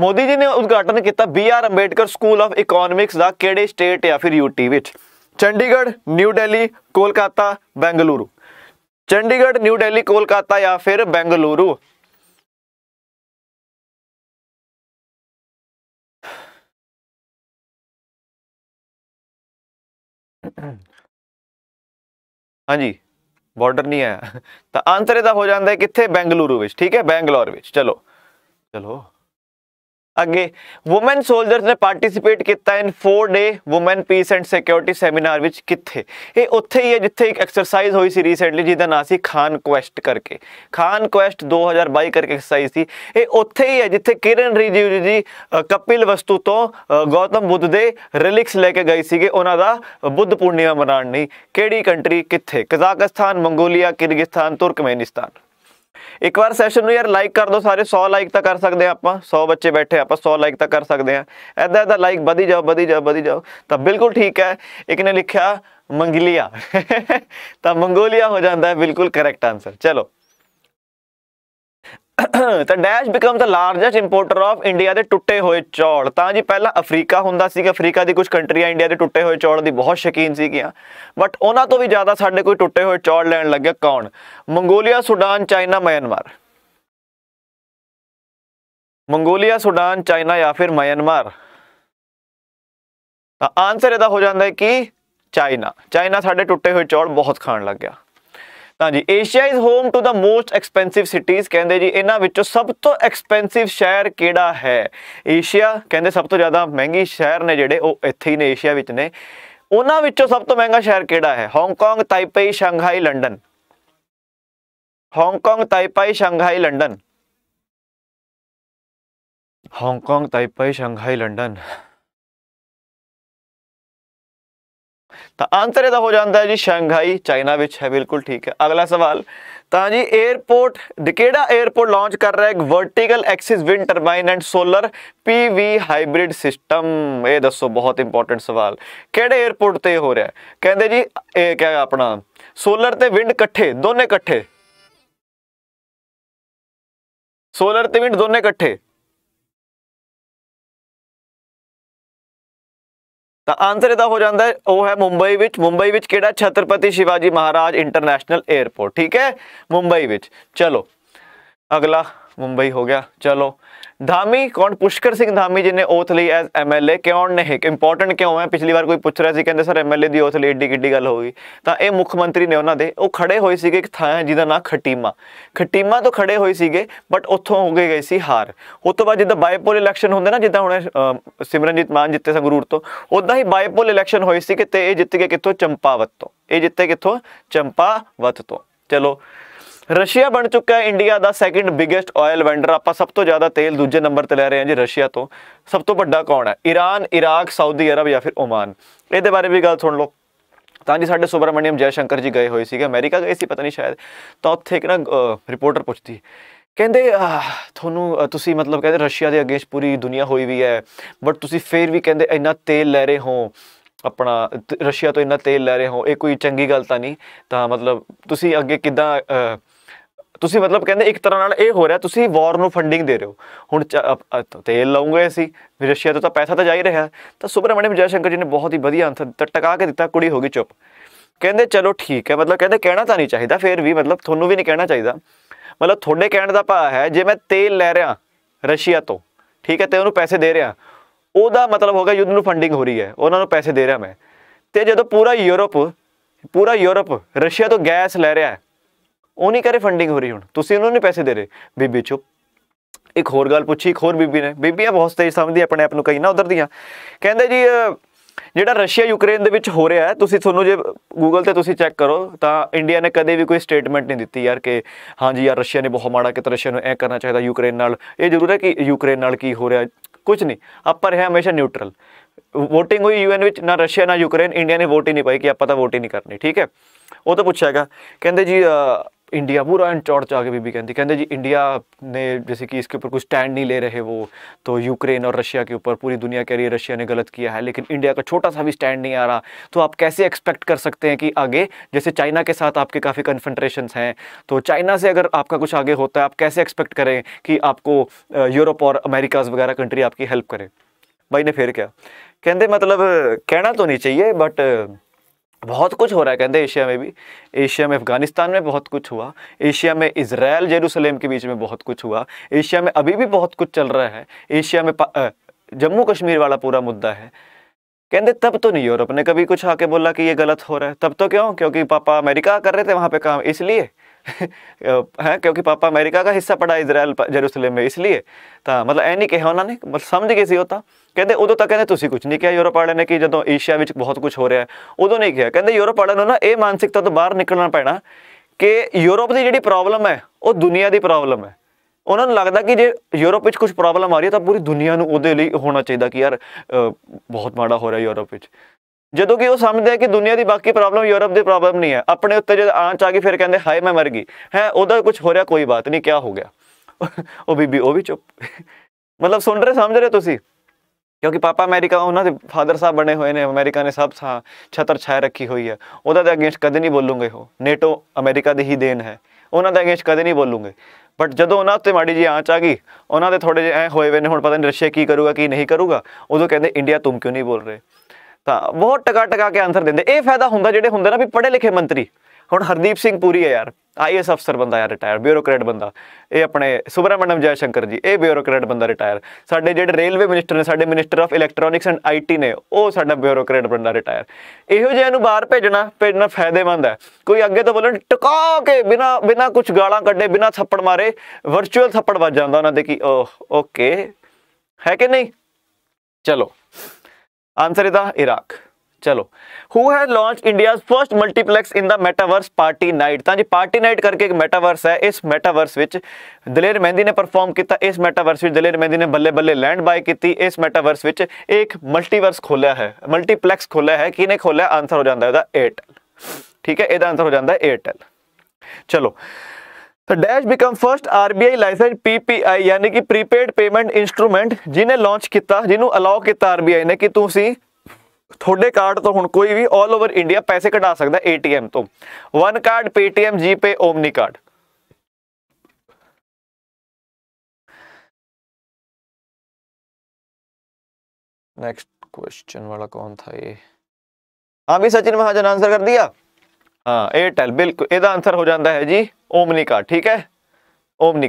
ਮੋਦੀ ਜੀ ਨੇ ਉਦਘਾਟਨ ਕੀਤਾ B R Ambedkar school of economics ਦਾ ਕਿਹੜੇ ਸਟੇਟ ਜਾਂ ਫਿਰ ਯੂਟੀ ਵਿੱਚ ਚੰਡੀਗੜ੍ਹ ਨਿਊ ਦਿੱਲੀ ਕੋਲਕਾਤਾ ਬੈਂਗਲੁਰੂ ਚੰਡੀਗੜ੍ਹ ਨਿਊ ਦਿੱਲੀ ਕੋਲਕਾਤਾ ਜਾਂ ਫਿਰ ਬੈਂਗਲੁਰੂ ਹਾਂਜੀ ਬਾਰਡਰ ਨਹੀਂ ਆਇਆ ਤਾਂ ਆਨਸਰ ਇਹਦਾ ਹੋ ਜਾਂਦਾ ਕਿੱਥੇ ਬੈਂਗਲੁਰੂ ਵਿੱਚ ਠੀਕ ਹੈ ਬੈਂਗਲੌਰ ਵਿੱਚ ਚਲੋ ਚਲੋ ਅੱਗੇ ਔਮਨ ਸੋਲਜਰਸ ਨੇ ਪਾਰਟਿਸਿਪੇਟ ਕੀਤਾ in 4 day Oman peace and security seminar ਵਿੱਚ ਕਿੱਥੇ ਇਹ ਉੱਥੇ ਹੀ ਹੈ ਜਿੱਥੇ ਇੱਕ ਐਕਸਰਸਾਈਜ਼ ਹੋਈ ਸੀ ਰੀਸੈਂਟਲੀ ਜਿਹਦਾ ਨਾਮ ਸੀ ਖਾਨ ਕੁਐਸਟ ਕਰਕੇ ਖਾਨ ਕੁਐਸਟ 2022 ਕਰਕੇ ਐਕਸਰਸਾਈਜ਼ ਸੀ ਇਹ ਉੱਥੇ ਹੀ ਹੈ ਜਿੱਥੇ ਕਿਰਨ ਰਿਜੀਵ ਜੀ ਕਪਿਲ ਵਸਤੂ ਤੋਂ ਗੌਤਮ ਬੁੱਧ ਦੇ ਰਿਲਿਕਸ ਲੈ ਕੇ ਗਏ ਸੀਗੇ ਉਹਨਾਂ ਦਾ ਬੁੱਧ ਪੂਰਨਿਮਾ ਮਨਾਉਣ ਲਈ ਕਿਹੜੀ ਕੰਟਰੀ ਕਿੱਥੇ ਕਜ਼ਾਕਿਸਤਾਨ ਮੰਗੋਲੀਆ ਕਿਰਗਿਸਤਾਨ ਤੁਰਕਮੇਨਿਸਤਾਨ ਇੱਕ ਵਾਰ ਸੈਸ਼ਨ ਨੂੰ ਯਾਰ ਲਾਈਕ ਕਰ ਦਿਓ ਸਾਰੇ 100 ਲਾਈਕ ਤਾਂ ਕਰ ਸਕਦੇ ਆ ਆਪਾਂ 100 ਬੱਚੇ ਬੈਠੇ ਆਪਾਂ 100 ਲਾਈਕ ਤਾਂ ਕਰ ਸਕਦੇ ਆ ਐਦਾਂ ਐਦਾਂ ਲਾਈਕ ਵਧੀ ਜਾਓ ਵਧੀ ਜਾਓ ਵਧੀ ਜਾਓ ਤਾਂ ਬਿਲਕੁਲ ਠੀਕ ਹੈ ਇੱਕ ਨੇ ਲਿਖਿਆ ਮੰਗਲੀਆ ਤਾਂ ਮੰਗੋਲੀਆ ਹੋ ਜਾਂਦਾ ਹੈ ਬਿਲਕੁਲ ਕਰੈਕਟ ਆਨਸਰ ਚਲੋ ਤਾਂ dash become the largest importer of India ਦੇ ਟੁੱਟੇ ਹੋਏ ਚੌਲ ਤਾਂ ਜੀ ਪਹਿਲਾਂ ਅਫਰੀਕਾ ਹੁੰਦਾ ਸੀਗਾ ਅਫਰੀਕਾ ਦੀ ਕੁਝ ਕੰਟਰੀਆਂ ਇੰਡੀਆ ਦੇ ਟੁੱਟੇ ਹੋਏ ਚੌਲ ਦੀ ਬਹੁਤ ਸ਼ਕੀਨ ਸੀਗੀਆਂ ਬਟ ਉਹਨਾਂ ਤੋਂ ਵੀ ਜ਼ਿਆਦਾ ਸਾਡੇ ਕੋਈ ਟੁੱਟੇ ਹੋਏ ਚੌਲ ਲੈਣ ਲੱਗਿਆ ਕੌਣ Mongolia Sudan China Myanmar Mongolia Sudan China ਜਾਂ ਫਿਰ ਮਿਆਂਮਾਰ ਤਾਂ ਆਨਸਰ ਇਹਦਾ ਹੋ ਜਾਂਦਾ ਹੈ ਕਿ ਚਾਈਨਾ ਚਾਈਨਾ ਸਾਡੇ ਟੁੱਟੇ ਹੋਏ ਚੌਲ ਬਹੁਤ ਖਾਣ ਲੱਗ ਗਿਆ ਤਾਂ ਜੀ Asia is home to the most expensive cities ਕਹਿੰਦੇ ਜੀ ਇਹਨਾਂ ਵਿੱਚੋਂ ਸਭ ਤੋਂ ਐਕਸਪੈਂਸਿਵ ਸ਼ਹਿਰ ਕਿਹੜਾ ਹੈ ਏਸ਼ੀਆ ਕਹਿੰਦੇ ਸਭ ਤੋਂ ਜ਼ਿਆਦਾ ਮਹਿੰਗੀ ਸ਼ਹਿਰ ਨੇ ਜਿਹੜੇ ਉਹ ਇੱਥੇ ਹੀ ਨੇ ਏਸ਼ੀਆ ਵਿੱਚ ਨੇ ਉਹਨਾਂ ਵਿੱਚੋਂ ਸਭ ਤੋਂ ਮਹਿੰਗਾ ਸ਼ਹਿਰ ਕਿਹੜਾ ਹੈ Hong Kong Taipei Shanghai London Hong Kong Taipei Shanghai London Hong Kong Taipei Shanghai London ਤਾਂ ਆਨਸਰ ਇਹਦਾ ਹੋ ਜਾਂਦਾ ਹੈ ਜੀ ਸ਼ੰਘਾਈ ਚਾਈਨਾ ਵਿੱਚ ਹੈ ਬਿਲਕੁਲ ਠੀਕ ਹੈ ਅਗਲਾ ਸਵਾਲ ਤਾਂ ਜੀ 에어ਪੋਰਟ ਕਿਹੜਾ 에어ਪੋਰਟ ਲਾਂਚ ਕਰ ਰਿਹਾ ਹੈ ਇੱਕ vertical axis wind turbine and solar PV hybrid system ਇਹ ਦੱਸੋ ਬਹੁਤ ਇੰਪੋਰਟੈਂਟ ਸਵਾਲ ਕਿਹੜੇ 에어ਪੋਰਟ ਤੇ ਹੋ ਰਿਹਾ ਕਹਿੰਦੇ ਜੀ ਇਹ ਕਿਹਾ ਆਪਣਾ ਸੋਲਰ ਤੇ ਵਿੰਡ ਇਕੱਠੇ ਦੋਨੇ ਇਕੱਠੇ ਸੋਲਰ ਤੇ ਵਿੰਡ ਦੋਨੇ ਇਕੱਠੇ ਤਾਂ ਆਨਸਰ ਇਹਦਾ ਹੋ ਜਾਂਦਾ ਉਹ ਹੈ ਮੁੰਬਈ ਵਿੱਚ ਮੁੰਬਈ ਵਿੱਚ ਕਿਹੜਾ ਛਤਰਪਤੀ ਸ਼ਿਵਾਜੀ ਮਹਾਰਾਜ ਇੰਟਰਨੈਸ਼ਨਲ 에ਅਰਪੋਰਟ ਠੀਕ ਹੈ ਮੁੰਬਈ ਵਿੱਚ ਚਲੋ ਅਗਲਾ ਮੁੰਬਈ ਹੋ ਗਿਆ ਚਲੋ ਧਾਮੀ ਕੌਣ ਪੁਸ਼ਕਰ ਸਿੰਘ ਧਾਮੀ ਜੀ ਨੇ ਓਥ ਲਈ ਐਸ ਐਮਐਲਏ ਕਿਉਂ ਨੇ ਹੈ ਇੰਪੋਰਟੈਂਟ ਕਿਉਂ ਹੈ ਪਿਛਲੀ ਵਾਰ ਕੋਈ ਪੁੱਛ ਰਿਹਾ ਸੀ ਕਹਿੰਦੇ ਸਰ ਐਮਐਲਏ ਦੀ ਓਥ ਲਈ ਏਡੀ ਕਿੱਡੀ ਗੱਲ ਹੋ ਗਈ ਤਾਂ ਇਹ ਮੁੱਖ ਮੰਤਰੀ ਨੇ ਉਹਨਾਂ ਦੇ ਉਹ ਖੜੇ ਹੋਏ ਸੀਗੇ ਇੱਕ ਥਾਂ ਜਿਹਦਾ ਨਾਂ ਖਟੀਮਾ ਖਟੀਮਾ ਤੋਂ ਖੜੇ ਹੋਏ ਸੀਗੇ ਬਟ ਉੱਥੋਂ ਹੋ ਗਏ ਗਈ ਸੀ ਹਾਰ ਉਸ ਤੋਂ ਬਾਅਦ ਜਿੱਦਾਂ ਬਾਈਪੋਲ ਇਲੈਕਸ਼ਨ ਹੁੰਦੇ ਨਾ ਜਿੱਦਾਂ ਹੁਣ ਸਿਮਰਨਜੀਤ ਮਾਨ ਜਿੱਤੇ ਸੰਗਰੂਰ ਤੋਂ ਉਦਾਂ ਹੀ ਬਾਈਪੋਲ ਇਲੈਕਸ਼ਨ ਹੋਈ ਸੀ ਕਿ ਤੇ ਇਹ ਜਿੱਤ ਗਏ ਕਿੱਥੋਂ ਚੰਪਾਵਤ ਤੋਂ ਇਹ ਜਿੱਤੇ ਕਿੱਥੋਂ ਚੰਪਾਵਤ ਤੋਂ ਚਲੋ ਰਸ਼ੀਆ ਬਣ ਚੁੱਕਾ ਹੈ ਇੰਡੀਆ ਦਾ ਸੈਕਿੰਡ ਬਿਗੇਸਟ ਆਇਲ ਵੈਂਡਰ ਆਪਾਂ ਸਭ ਤੋਂ ਜ਼ਿਆਦਾ ਤੇਲ ਦੂਜੇ ਨੰਬਰ ਤੇ ਲੈ ਰਹੇ ਹਾਂ ਜੀ ਰਸ਼ੀਆ ਤੋਂ ਸਭ ਤੋਂ ਵੱਡਾ ਕੌਣ ਹੈ ਈਰਾਨ ਇਰਾਕ ਸਾਊਦੀ ਅਰਬ ਜਾਂ ਫਿਰ ਓਮਾਨ ਇਹਦੇ ਬਾਰੇ ਵੀ ਗੱਲ ਸੁਣ ਲਓ ਤਾਂ ਜੀ ਸਾਡੇ ਸੁਬਰਮਣੀਅਮ ਜੈ ਸ਼ੰਕਰ ਜੀ ਗਏ ਹੋਏ ਸੀਗੇ ਅਮਰੀਕਾ ਗਏ ਸੀ ਪਤਾ ਨਹੀਂ ਸ਼ਾਇਦ ਤਾਂ ਉੱਥੇ ਇੱਕ ਨਾ ਰਿਪੋਰਟਰ ਪੁੱਛਦੀ ਕਹਿੰਦੇ ਤੁਹਾਨੂੰ ਤੁਸੀਂ ਮਤਲਬ ਕਹਿੰਦੇ ਰਸ਼ੀਆ ਦੇ ਅਗੇਂਸਟ ਪੂਰੀ ਦੁਨੀਆ ਹੋਈ ਵੀ ਹੈ ਬਟ ਤੁਸੀਂ ਫੇਰ ਵੀ ਕਹਿੰਦੇ ਇੰਨਾ ਤੇਲ ਲੈ ਰਹੇ ਹੋ ਆਪਣਾ ਰਸ਼ੀਆ ਤੋਂ ਇੰਨਾ ਤੇਲ ਲੈ ਰਹੇ ਹੋ ਇਹ ਕੋਈ ਚੰਗੀ ਗੱਲ ਤਾਂ ਨਹੀਂ ਤਾਂ ਮਤਲਬ ਤੁਸੀਂ ਅੱਗੇ ਕਿਦਾਂ ਤੁਸੀਂ ਮਤਲਬ ਕਹਿੰਦੇ ਇੱਕ ਤਰ੍ਹਾਂ ਨਾਲ ਇਹ ਹੋ ਰਿਹਾ ਤੁਸੀਂ ਵਾਰ ਨੂੰ ਫੰਡਿੰਗ ਦੇ ਰਹੇ ਹੋ ਹੁਣ ਤੇਲ ਲਾਉਂਗੇ ਅਸੀਂ ਰਸ਼ੀਆ ਤੋਂ ਤਾਂ ਪੈਸਾ ਤਾਂ ਜਾ ਹੀ ਰਿਹਾ ਤਾਂ ਸੁਬਰਮਣਿਮ ਜੈ ਸ਼ੰਕਰ ਜੀ ਨੇ ਬਹੁਤ ਹੀ ਵਧੀਆ ਆਨਸਰ ਟਕਾ ਕੇ ਦਿੱਤਾ ਕੁੜੀ ਹੋ ਗਈ ਚੁੱਪ ਕਹਿੰਦੇ ਚਲੋ ਠੀਕ ਹੈ ਮਤਲਬ ਕਹਿੰਦੇ ਕਹਿਣਾ ਤਾਂ ਨਹੀਂ ਚਾਹੀਦਾ ਫਿਰ ਵੀ ਮਤਲਬ ਤੁਹਾਨੂੰ ਵੀ ਨਹੀਂ ਕਹਿਣਾ ਚਾਹੀਦਾ ਮਤਲਬ ਤੁਹਾਡੇ ਕਹਿਣ ਦਾ ਭਾਅ ਹੈ ਜੇ ਮੈਂ ਤੇਲ ਲੈ ਰਿਹਾ ਰਸ਼ੀਆ ਤੋਂ ਠੀਕ ਹੈ ਤੇ ਉਹਨੂੰ ਪੈਸੇ ਦੇ ਰਿਹਾ ਉਹਦਾ ਮਤਲਬ ਹੋ ਗਿਆ ਯੁੱਧ ਨੂੰ ਫੰਡਿੰਗ ਹੋ ਰਹੀ ਹੈ ਉਹਨਾਂ ਨੂੰ ਪੈਸੇ ਦੇ ਰਿਹਾ ਮੈਂ ਤੇ ਜਦੋਂ ਪੂਰਾ ਯੂਰਪ ਪੂਰਾ ਯੂਰਪ ਰਸ਼ੀਆ ਤੋਂ ਗੈਸ ਲੈ ਰਿਹਾ ਹੈ ਉਹ ਨਹੀਂ ਕਰੇ ਫੰਡਿੰਗ ਹੋ ਰਹੀ ਹੁਣ ਤੁਸੀਂ ਉਹਨਾਂ ਨੂੰ ਪੈਸੇ ਦੇ ਰਹੇ ਬੀਬੀ ਚੁੱਪ ਇੱਕ ਹੋਰ ਗੱਲ ਪੁੱਛੀ ਇੱਕ ਹੋਰ ਬੀਬੀ ਨੇ ਬੀਬੀ ਆ ਬਹੁਤ ਤੇਜ਼ ਸਮਝਦੀ ਆਪਣੇ ਆਪ ਨੂੰ ਕਈ ਨਾ ਉਧਰ ਦੀਆਂ ਕਹਿੰਦੇ ਜੀ ਜਿਹੜਾ ਰਸ਼ੀਆ ਯੂਕਰੇਨ ਦੇ ਵਿੱਚ ਹੋ ਰਿਹਾ ਹੈ ਤੁਸੀਂ ਤੁਹਾਨੂੰ ਜੇ ਗੂਗਲ ਤੇ ਤੁਸੀਂ ਚੈੱਕ ਕਰੋ ਤਾਂ ਇੰਡੀਆ ਨੇ ਕਦੇ ਵੀ ਕੋਈ ਸਟੇਟਮੈਂਟ ਨਹੀਂ ਦਿੱਤੀ ਯਾਰ ਕਿ ਹਾਂਜੀ ਯਾਰ ਰਸ਼ੀਆ ਨੇ ਬਹੁਤ ਮਾੜਾ ਕਿਤਰਾ ਰਸ਼ੀਆ ਨੂੰ ਐ ਕਰਨਾ ਚਾਹੀਦਾ ਯੂਕਰੇਨ ਨਾਲ ਇਹ ਜ਼ਰੂਰ ਹੈ ਕਿ ਯੂਕਰੇਨ ਨਾਲ ਕੀ ਹੋ ਰਿਹਾ ਕੁਝ ਨਹੀਂ ਆਪਾਂ ਹੈ ਹਮੇਸ਼ਾ ਨਿਊਟਰਲ ਵੋਟਿੰਗ ਹੋਈ ਯੂਐਨ ਵਿੱਚ ਨਾ ਰਸ਼ੀਆ ਨਾ ਯੂਕਰੇਨ ਇੰਡੀਆ ਨੇ ਵੋਟ ਹੀ ਨਹੀਂ ਪਾਈ ਕਿ ਆਪਾਂ ਤਾਂ ਵੋਟ ਹੀ ਨਹੀਂ ਕਰਨੀ ਠੀਕ ਹੈ ਉਹ ਤਾਂ ਪੁੱਛਿਆਗਾ ਕਹਿੰਦੇ ਜੀ इंडिया पूरा चौड़ चौड़ के बीबी कहती कहते जी इंडिया ने जैसे कि इसके ऊपर कोई स्टैंड नहीं ले रहे वो तो यूक्रेन और रशिया के ऊपर पूरी दुनिया कह रही है रशिया ने गलत किया है लेकिन इंडिया का छोटा सा भी स्टैंड नहीं आ रहा तो आप कैसे एक्सपेक्ट कर सकते हैं कि आगे जैसे चाइना के साथ आपके काफ़ी कन्फेंट्रेशन हैं तो चाइना से अगर आपका कुछ आगे होता है आप कैसे एक्सपेक्ट करें कि आपको यूरोप और अमेरिकाज वगैरह कंट्री आपकी हेल्प करें भाई ने फिर क्या कहते मतलब कहना तो नहीं चाहिए बट बहुत कुछ हो रहा है कहते एशिया में भी एशिया में अफ़गानिस्तान में बहुत कुछ हुआ एशिया में इसराइल जेरूसलेम के बीच में बहुत कुछ हुआ एशिया में अभी भी बहुत कुछ चल रहा है एशिया में जम्मू कश्मीर वाला पूरा मुद्दा है कहते तब तो नहीं यूरोप ने कभी कुछ आके बोला कि ये गलत हो रहा है तब तो क्यों क्योंकि पापा अमेरिका कर रहे थे वहाँ पे काम इसलिए ਹੈ ਕਿਉਂਕਿ ਪਾਪਾ ਅਮਰੀਕਾ ਦਾ ਹਿੱਸਾ ਪੜਾ ਇਜ਼ਰਾਈਲ ਜਰੂਸਲਮ ਇਸ ਲਈ ਤਾਂ ਮਤਲਬ ਐ ਨਹੀਂ ਕਿਹਾ ਉਹਨਾਂ ਨੇ ਮਤਲਬ ਸਮਝ ਗਏ ਸੀ ਉਹ ਤਾਂ ਕਹਿੰਦੇ ਉਦੋਂ ਤੱਕ ਕਹਿੰਦੇ ਤੁਸੀਂ ਕੁਝ ਨਹੀਂ ਕਿਹਾ ਯੂਰਪ ਵਾਲਿਆਂ ਨੇ ਕਿ ਜਦੋਂ ਏਸ਼ੀਆ ਵਿੱਚ ਬਹੁਤ ਕੁਝ ਹੋ ਰਿਹਾ ਹੈ ਉਦੋਂ ਨਹੀਂ ਕਿਹਾ ਕਹਿੰਦੇ ਯੂਰਪ ਵਾਲਿਆਂ ਨੂੰ ਨਾ ਇਹ ਮਾਨਸਿਕਤਾ ਤੋਂ ਬਾਹਰ ਨਿਕਲਣਾ ਪੈਣਾ ਕਿ ਯੂਰਪ ਦੀ ਜਿਹੜੀ ਪ੍ਰੋਬਲਮ ਹੈ ਉਹ ਦੁਨੀਆ ਦੀ ਪ੍ਰੋਬਲਮ ਹੈ ਉਹਨਾਂ ਨੂੰ ਲੱਗਦਾ ਕਿ ਜੇ ਯੂਰਪ ਵਿੱਚ ਕੁਝ ਪ੍ਰੋਬਲਮ ਆ ਰਹੀ ਹੈ ਤਾਂ ਪੂਰੀ ਦੁਨੀਆ ਨੂੰ ਉਹਦੇ ਲਈ ਹੋਣਾ ਚਾਹੀਦਾ ਕਿ ਯਾਰ ਬਹੁਤ ਮਾੜਾ ਹੋ ਰਿਹਾ ਯੂਰਪ ਵਿੱਚ ਜਦੋਂ ਕਿ ਉਹ ਸਮਝਦੇ ਆ ਕਿ ਦੁਨੀਆ ਦੀ ਬਾਕੀ ਪ੍ਰੋਬਲਮ ਯੂਰਪ ਦੀ ਪ੍ਰੋਬਲਮ ਨਹੀਂ ਹੈ ਆਪਣੇ ਉੱਤੇ ਜਦ ਆਂਚ ਆ ਗਈ ਫਿਰ ਕਹਿੰਦੇ ਹਾਏ ਮੈਂ ਮਰ ਗਈ ਹੈ ਉਹਦਾ ਕੁਝ ਹੋ ਰਿਹਾ ਕੋਈ ਬਾਤ ਨਹੀਂ ਕਿਆ ਹੋ ਗਿਆ ਉਹ ਬੀਬੀ ਉਹ ਵੀ ਚੁੱਪ ਮਤਲਬ ਸੁਣ ਰਹੇ ਸਮਝ ਰਹੇ ਤੁਸੀਂ ਕਿਉਂਕਿ ਪਾਪਾ ਅਮਰੀਕਾ ਉਹਨਾਂ ਦੇ ਫਾਦਰ ਸਾਹਿਬ ਬਣੇ ਹੋਏ ਨੇ ਅਮਰੀਕਾ ਨੇ ਸਭ ਛਤਰ ਛਾਇ ਰੱਖੀ ਹੋਈ ਹੈ ਉਹਦਾ ਦੇ ਅਗੇਂਸਟ ਕਦੇ ਨਹੀਂ ਬੋਲੂਗੇ ਉਹ ਨੇਟੋ ਅਮਰੀਕਾ ਦੀ ਹੀ ਦੇਣ ਹੈ ਉਹਨਾਂ ਦੇ ਅਗੇਂਸਟ ਕਦੇ ਨਹੀਂ ਬੋਲੂਗੇ ਬਟ ਜਦੋਂ ਉਹਨਾਂ ਉੱਤੇ ਮਾੜੀ ਜੀ ਆਂਚ ਆ ਗਈ ਉਹਨਾਂ ਦੇ ਥੋੜੇ ਜਿਹਾ ਐ ਹੋਏ ਵੇ ਨੇ ਹੁਣ ਪਤਾ ਨਹੀਂ ਰਸ਼ੀਆ ਕੀ ਕਰੂਗਾ ਕੀ ਨਹੀਂ ਕਰੂਗਾ ਉਦੋਂ ਕਹਿੰਦੇ ਇੰਡੀਆ ਤੁਮ ਕਿਉਂ ਨਹੀਂ ਬੋਲ ਰਹੇ ਤਾਂ ਬਹੁਤ ਟਕਾ ਟਕਾ ਕੇ ਆਨਸਰ ਦਿੰਦੇ ਇਹ ਫਾਇਦਾ ਹੁੰਦਾ ਜਿਹੜੇ ਹੁੰਦੇ ਨਾ ਵੀ ਪੜ੍ਹੇ ਲਿਖੇ ਮੰਤਰੀ ਹੁਣ ਹਰਦੀਪ ਸਿੰਘ ਪੂਰੀ ਹੈ ਯਾਰ ਆਈਐਸ ਅਫਸਰ ਬੰਦਾ ਯਾਰ ਰਿਟਾਇਰ ਬਿਊਰੋਕਰੇਟ ਬੰਦਾ ਇਹ ਆਪਣੇ ਸੁਬਰਾਮਨਮ ਜੈ ਸ਼ੰਕਰ ਜੀ ਇਹ ਬਿਊਰੋਕਰੇਟ ਬੰਦਾ ਰਿਟਾਇਰ ਸਾਡੇ ਜਿਹੜੇ ਰੇਲਵੇ ਮਿਨਿਸਟਰ ਨੇ ਸਾਡੇ minister of electronics and IT ਨੇ ਉਹ ਸਾਡਾ ਬਿਊਰੋਕਰੇਟ ਬੰਦਾ ਰਿਟਾਇਰ ਇਹੋ ਜਿਹਾ ਨੂੰ ਬਾਹਰ ਭੇਜਣਾ ਭੇਜਣਾ ਫਾਇਦੇਮੰਦ ਹੈ ਕੋਈ ਅੱਗੇ ਤੋਂ ਬੋਲਣ ਟਕਾ ਕੇ ਬਿਨਾ ਬਿਨਾ ਕੁਝ ਗਾਲਾਂ ਕੱਢੇ ਬਿਨਾ ਥੱਪੜ ਮਾਰੇ ਵਰਚੁਅਲ ਥੱਪੜ ਵੱਜ ਜਾਂਦਾ ਉਹਨਾਂ ਦੇ ਕਿ ਓਕੇ ਹੈ ਕਿ ਨਹੀਂ ਚਲੋ आंसर इज द इराक चलो who has launch India first multiplex in the metaverse party night ਤਾਂ ਜੀ ਪਾਰਟੀ ਨਾਈਟ ਕਰਕੇ ਇੱਕ ਮੈਟਾਵਰਸ ਹੈ ਇਸ ਮੈਟਾਵਰਸ ਵਿੱਚ ਦਲੇਰ ਮਹਿੰਦੀ ਨੇ ਪਰਫਾਰਮ ਕੀਤਾ ਇਸ ਮੈਟਾਵਰਸ ਵਿੱਚ ਦਲੇਰ ਮਹਿੰਦੀ ਨੇ ਬੱਲੇ ਬੱਲੇ ਲੈਂਡ ਬਾਈ ਕੀਤੀ ਇਸ ਮੈਟਾਵਰਸ ਵਿੱਚ ਇੱਕ ਮਲਟੀਵਰਸ ਖੋਲਿਆ ਹੈ ਮਲਟੀਪਲੈਕਸ ਖੋਲਿਆ ਹੈ ਕਿਨੇ ਖੋਲਿਆ ਆਨਸਰ ਹੋ ਜਾਂਦਾ ਹੈ ਉਹਦਾ 에ਅਰਟੈਲ ਠੀਕ ਹੈ ਇਹਦਾ ਆਨਸਰ ਹੋ ਜਾਂਦਾ ਹੈ 에ਅਰਟੈਲ ਚਲੋ तो dash become first RBI licence PPI ਯਾਨੀ ਕਿ ਪ੍ਰੀਪੇਡ ਪੇਮੈਂਟ ਇਨਸਟਰੂਮੈਂਟ ਜਿਹਨੇ ਲਾਂਚ ਕੀਤਾ ਜਿਹਨੂੰ ਅਲਾਉ ਕੀਤਾ ਆਰਬੀਆਈ ਨੇ ਕਿ ਤੁਸੀਂ ਤੁਹਾਡੇ ਕਾਰਡ ਤੋਂ ਹੁਣ ਕੋਈ ਵੀ 올 ਓਵਰ ਇੰਡੀਆ ਪੈਸੇ ਕਢਾ ਸਕਦਾ ਏਟੀਐਮ ਤੋਂ one card Paytm GPay Omni card next question ਵਾਲਾ कौन था ये हाँ भी सचिन महाजन आंसर कर दिया हाँ एयरटेल ਬਿਲਕੁਲ ਇਹਦਾ आंसर ਹੋ ਜਾਂਦਾ ਹੈ ਜੀ ओमनी ठीक है ओमनी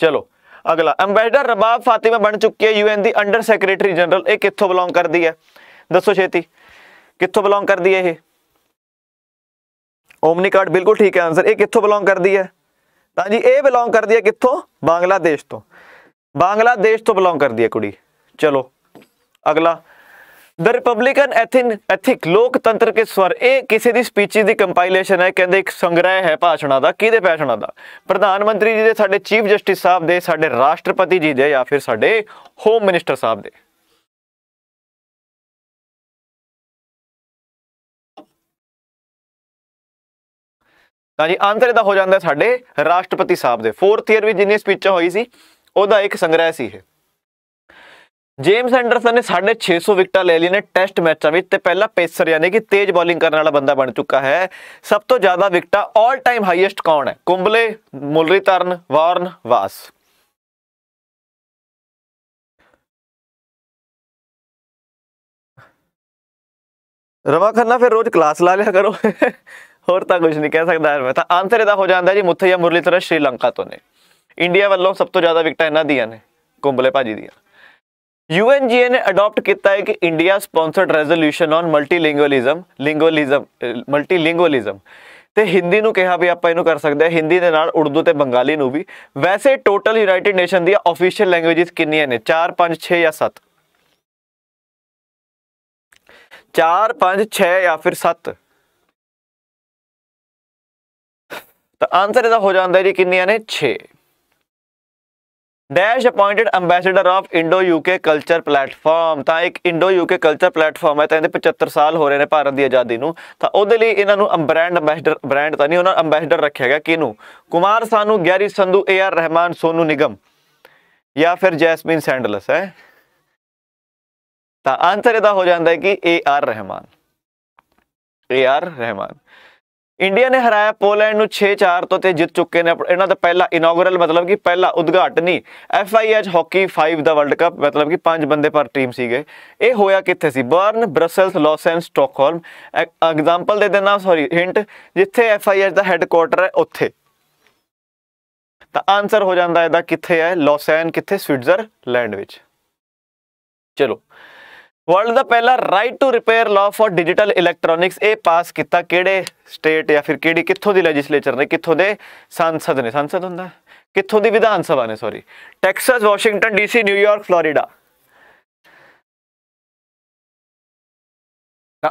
चलो अगला एम्बेसडर रबाब फातिमा बन चुकी है UN the under secretary general ये कितों बिलोंग करती है दसो छेती कितों बिलोंग करती है ये ओमनी बिल्कुल ठीक है आंसर ये कितों बिलोंग करती है ਤਾਂ ਜੀ ਇਹ ਬਿਲੋਂਗ ਕਰਦੀ ਹੈ ਕਿੱਥੋਂ ਬੰਗਲਾਦੇਸ਼ ਤੋਂ ਬੰਗਲਾਦੇਸ਼ ਤੋਂ ਬਿਲੋਂਗ ਕਰਦੀ ਹੈ ਕੁੜੀ ਚਲੋ ਅਗਲਾ ਦ ਰਿਪਬਲਿਕਨ ਐਥਿਕ ਲੋਕਤੰਤਰ ਕੇ ਸਵਰ ਇਹ ਕਿਸੇ ਦੀ ਸਪੀਚਿਸ ਦੀ ਕੰਪਾਈਲੇਸ਼ਨ ਹੈ ਕਹਿੰਦੇ ਇੱਕ ਸੰਗ੍ਰਹਿ ਹੈ ਭਾਸ਼ਣਾਂ ਦਾ ਕਿਹਦੇ ਭਾਸ਼ਣਾਂ ਦਾ ਪ੍ਰਧਾਨ ਮੰਤਰੀ ਜੀ ਦੇ ਸਾਡੇ ਚੀਫ ਜਸਟਿਸ ਸਾਹਿਬ ਦੇ ਸਾਡੇ ਰਾਸ਼ਟਰਪਤੀ ਜੀ ਦੇ ਜਾਂ ਫਿਰ ਸਾਡੇ ਹੋਮ ਮਿਨਿਸਟਰ ਸਾਹਿਬ ਦੇ ਤਾਂ ਜੀ ਆਨਸਰ ਇਹਦਾ ਹੋ ਜਾਂਦਾ ਸਾਡੇ ਰਾਸ਼ਟਰਪਤੀ ਸਾਹਿਬ ਦੇ 4th ਈਅਰ ਵਿੱਚ ਜਿੰਨੀ ਸਪੀਚਾਂ ਹੋਈ ਸੀ ਉਹਦਾ ਇੱਕ ਸੰਗ੍ਰਹਿ ਸੀ ਇਹ ਜੇਮਸ ਐਂਡਰਸਨ ਨੇ 650 ਵਿਕਟਾਂ ਲੈ ਲਈਆਂ ਨੇ ਟੈਸਟ ਮੈਚਾਂ ਵਿੱਚ ਤੇ ਪਹਿਲਾ ਪੇਸਰ ਯਾਨੀ ਕਿ ਤੇਜ਼ ਬੋਲਿੰਗ ਕਰਨ ਵਾਲਾ ਬੰਦਾ ਬਣ ਚੁੱਕਾ ਹੈ ਸਭ ਤੋਂ ਜ਼ਿਆਦਾ ਵਿਕਟਾਂ 올 ਟਾਈਮ ਹਾਈਐਸਟ ਕੌਣ ਹੈ ਕੁੰਬਲੇ ਮੁਲਰੀ ਤਰਨ ਵਾਰਨ ਵਾਸ ਰਵਾ ਖੰਨਾ ਫਿਰ ਰੋਜ਼ ਕਲਾਸ ਲਾ ਲਿਆ ਕਰੋ ਹੋਰ ਤਾਂ ਕੁਝ ਨਹੀਂ ਕਹਿ ਸਕਦਾ ਮੈਂ ਤਾਂ ਆਨਸਰ ਇਹਦਾ ਹੋ ਜਾਂਦਾ ਜੀ ਮੁੱਥੇ ਜਾਂ ਮੁਥਈਆ ਮੁਰਲੀਧਰ ਸ਼੍ਰੀਲੰਕਾ ਤੋਂ ਨੇ ਇੰਡੀਆ ਵੱਲੋਂ ਸਭ ਤੋਂ ਜ਼ਿਆਦਾ ਵਿਕਟਾਂ ਇਹਨਾਂ ਦੀਆਂ ਨੇ ਕੁੰਬਲੇ ਭਾਜੀ ਦੀਆਂ ਯੂਐਨਜੀਏ ਨੇ ਅਡਾਪਟ ਕੀਤਾ ਹੈ ਕਿ India sponsored resolution on multilingualism lingualism multilingualism ਤੇ ਹਿੰਦੀ ਨੂੰ ਕਿਹਾ ਵੀ ਆਪਾਂ ਇਹਨੂੰ ਕਰ ਸਕਦੇ ਆ ਹਿੰਦੀ ਦੇ ਨਾਲ ਉਰਦੂ ਤੇ ਬੰਗਾਲੀ ਨੂੰ ਵੀ ਵੈਸੇ ਟੋਟਲ ਯੂਨਾਈਟਿਡ ਨੇਸ਼ਨ ਦੀਆਂ ਆਫੀਸ਼ੀਅਲ ਲੈਂਗੁਏਜਸ ਕਿੰਨੀਆਂ ਨੇ 4 5 6 ਜਾਂ 7 4 5 6 ਜਾਂ ਫਿਰ 7 ਤਾਂ ਆਨਸਰ ਇਹਦਾ ਹੋ ਜਾਂਦਾ ਜੀ ਕਿੰਨੀਆਂ ਨੇ 6 dash appointed ambassador of Indo UK culture platform ਤਾਂ ਇੱਕ ਇੰਡੋ ਯੂਕੇ ਕਲਚਰ ਪਲੇਟਫਾਰਮ ਹੈ ਤਾਂ ਇਹਦੇ 75 ਸਾਲ ਹੋ ਰਹੇ ਨੇ ਭਾਰਤ ਦੀ ਆਜ਼ਾਦੀ ਨੂੰ ਤਾਂ ਉਹਦੇ ਲਈ ਇਹਨਾਂ ਨੂੰ ਅੰਬ੍ਰੈਂਡ ਐਮਬੈਸਡਰ ਬ੍ਰਾਂਡ ਤਾਂ ਨਹੀਂ ਉਹਨਾਂ ਅੰਬੈਸਡਰ ਰੱਖਿਆ ਗਿਆ ਕਿਨੂੰ ਕੁਮਾਰ ਸਾਨੂ ਗੈਰੀ ਸੰਧੂ ਏ ਆਰ ਰਹਿਮਾਨ ਸੋਨੂ ਨਿਗਮ ਜਾਂ ਫਿਰ ਜੈਸਮੀਨ ਸੈਂਡਲਸ ਹੈ ਤਾਂ ਆਨਸਰ ਇਹਦਾ ਹੋ ਜਾਂਦਾ ਹੈ ਕਿ A R Rahman A R Rahman India ਨੇ ਹਰਾਇਆ ਪੋਲੈਂਡ ਨੂੰ 6-4 ਤੋਂ ਤੇ ਜਿੱਤ ਚੁੱਕੇ ਨੇ ਇਹਨਾਂ ਦਾ ਪਹਿਲਾ ਇਨੋਗਰਲ ਮਤਲਬ ਕਿ ਪਹਿਲਾ ਉਦਘਾਟਨੀ FIH ਹਾਕੀ 5 ਦਾ ਵਰਲਡ ਕੱਪ ਮਤਲਬ ਕਿ ਪੰਜ ਬੰਦੇ ਪਰ ਟੀਮ ਸੀਗੇ ਇਹ ਹੋਇਆ ਕਿੱਥੇ ਸੀ ਬਰਨ ਬ੍ਰਸਲਸ ਲੋਸੈਨ ਸਟਾਕਹੋਲਮ ਐਗਜ਼ਾਮਪਲ ਦੇ ਦੇਣਾ ਸੌਰੀ ਹਿੰਟ ਜਿੱਥੇ FIH ਦਾ ਹੈੱਡਕੁਆਰਟਰ ਹੈ ਉੱਥੇ ਤਾਂ ਆਨਸਰ ਹੋ ਜਾਂਦਾ ਇਹਦਾ ਕਿੱਥੇ ਹੈ ਲੋਸੈਨ ਕਿੱਥੇ ਸਵਿਟਜ਼ਰਲੈਂਡ ਵਿੱਚ ਚਲੋ ਵਰਲਡ ਦਾ ਪਹਿਲਾ right to repair law for digital electronics ਇਹ ਪਾਸ ਕੀਤਾ ਕਿਹੜੇ ਸਟੇਟ ਜਾਂ ਫਿਰ ਕਿਹੜੀ ਕਿੱਥੋਂ ਦੀ ਲੈਜਿਸਲੇਚਰ ਨੇ ਕਿੱਥੋਂ ਦੇ ਸੰਸਦ ਨੇ ਸੰਸਦ ਹੁੰਦਾ ਕਿੱਥੋਂ ਦੀ ਵਿਧਾਨ ਸਭਾ ਨੇ sorry Texas Washington DC New York Florida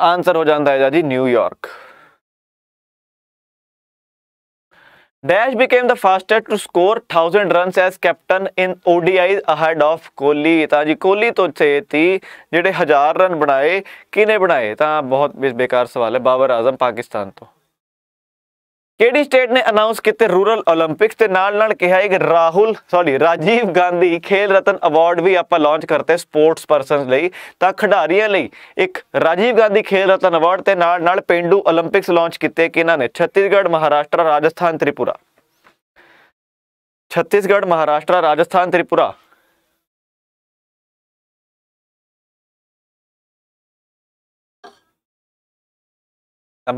answer हो जाता है जी New York Dash became the fastest to score 1000 runs as captain in ODIs ahead of Kohli ਤਾਂ ਜੀ ਕੋਹਲੀ ਤੋਂ ਛੇਤੀ ਜਿਹੜੇ 1000 ਰਨ ਬਣਾਏ ਕਿਨੇ ਬਣਾਏ ਤਾਂ ਬਹੁਤ ਬੇਕਾਰ ਸਵਾਲ ਹੈ ਬਾਬਰ ਆਜ਼ਮ ਪਾਕਿਸਤਾਨ ਤੋਂ ਕਿਹੜੀ ਸਟੇਟ ਨੇ ਅਨਾਉਂਸ ਕੀਤੇ ਰੂਰਲ 올림픽ਸ ਤੇ ਨਾਲ ਨਾਲ ਕਿਹਾ ਹੈ ਕਿ ਰਾਹੁਲ ਸੌਰੀ ਰਾਜੀਵ ਗਾਂਧੀ ਖੇਲ ਰਤਨ ਅਵਾਰਡ ਵੀ ਆਪਾਂ ਲਾਂਚ ਕਰਤੇ ਸਪੋਰਟਸ ਪਰਸਨਸ ਲਈ ਤਾਂ ਖਿਡਾਰੀਆਂ ਲਈ ਇੱਕ ਰਾਜੀਵ ਗਾਂਧੀ ਖੇਲ ਰਤਨ ਅਵਾਰਡ ਤੇ ਨਾਲ ਨਾਲ ਪਿੰਡੂ 올림픽ਸ ਲਾਂਚ ਕੀਤੇ ਕਿਨਾਂ ਨੇ ਛੱਤੀਸਗੜ੍ਹ ਮਹਾਰਾਸ਼ਟਰ ਰਾਜਸਥਾਨ ਤ੍ਰਿਪੁਰਾ छत्तीसगढ़ महाराष्ट्र राजस्थान त्रिपुरा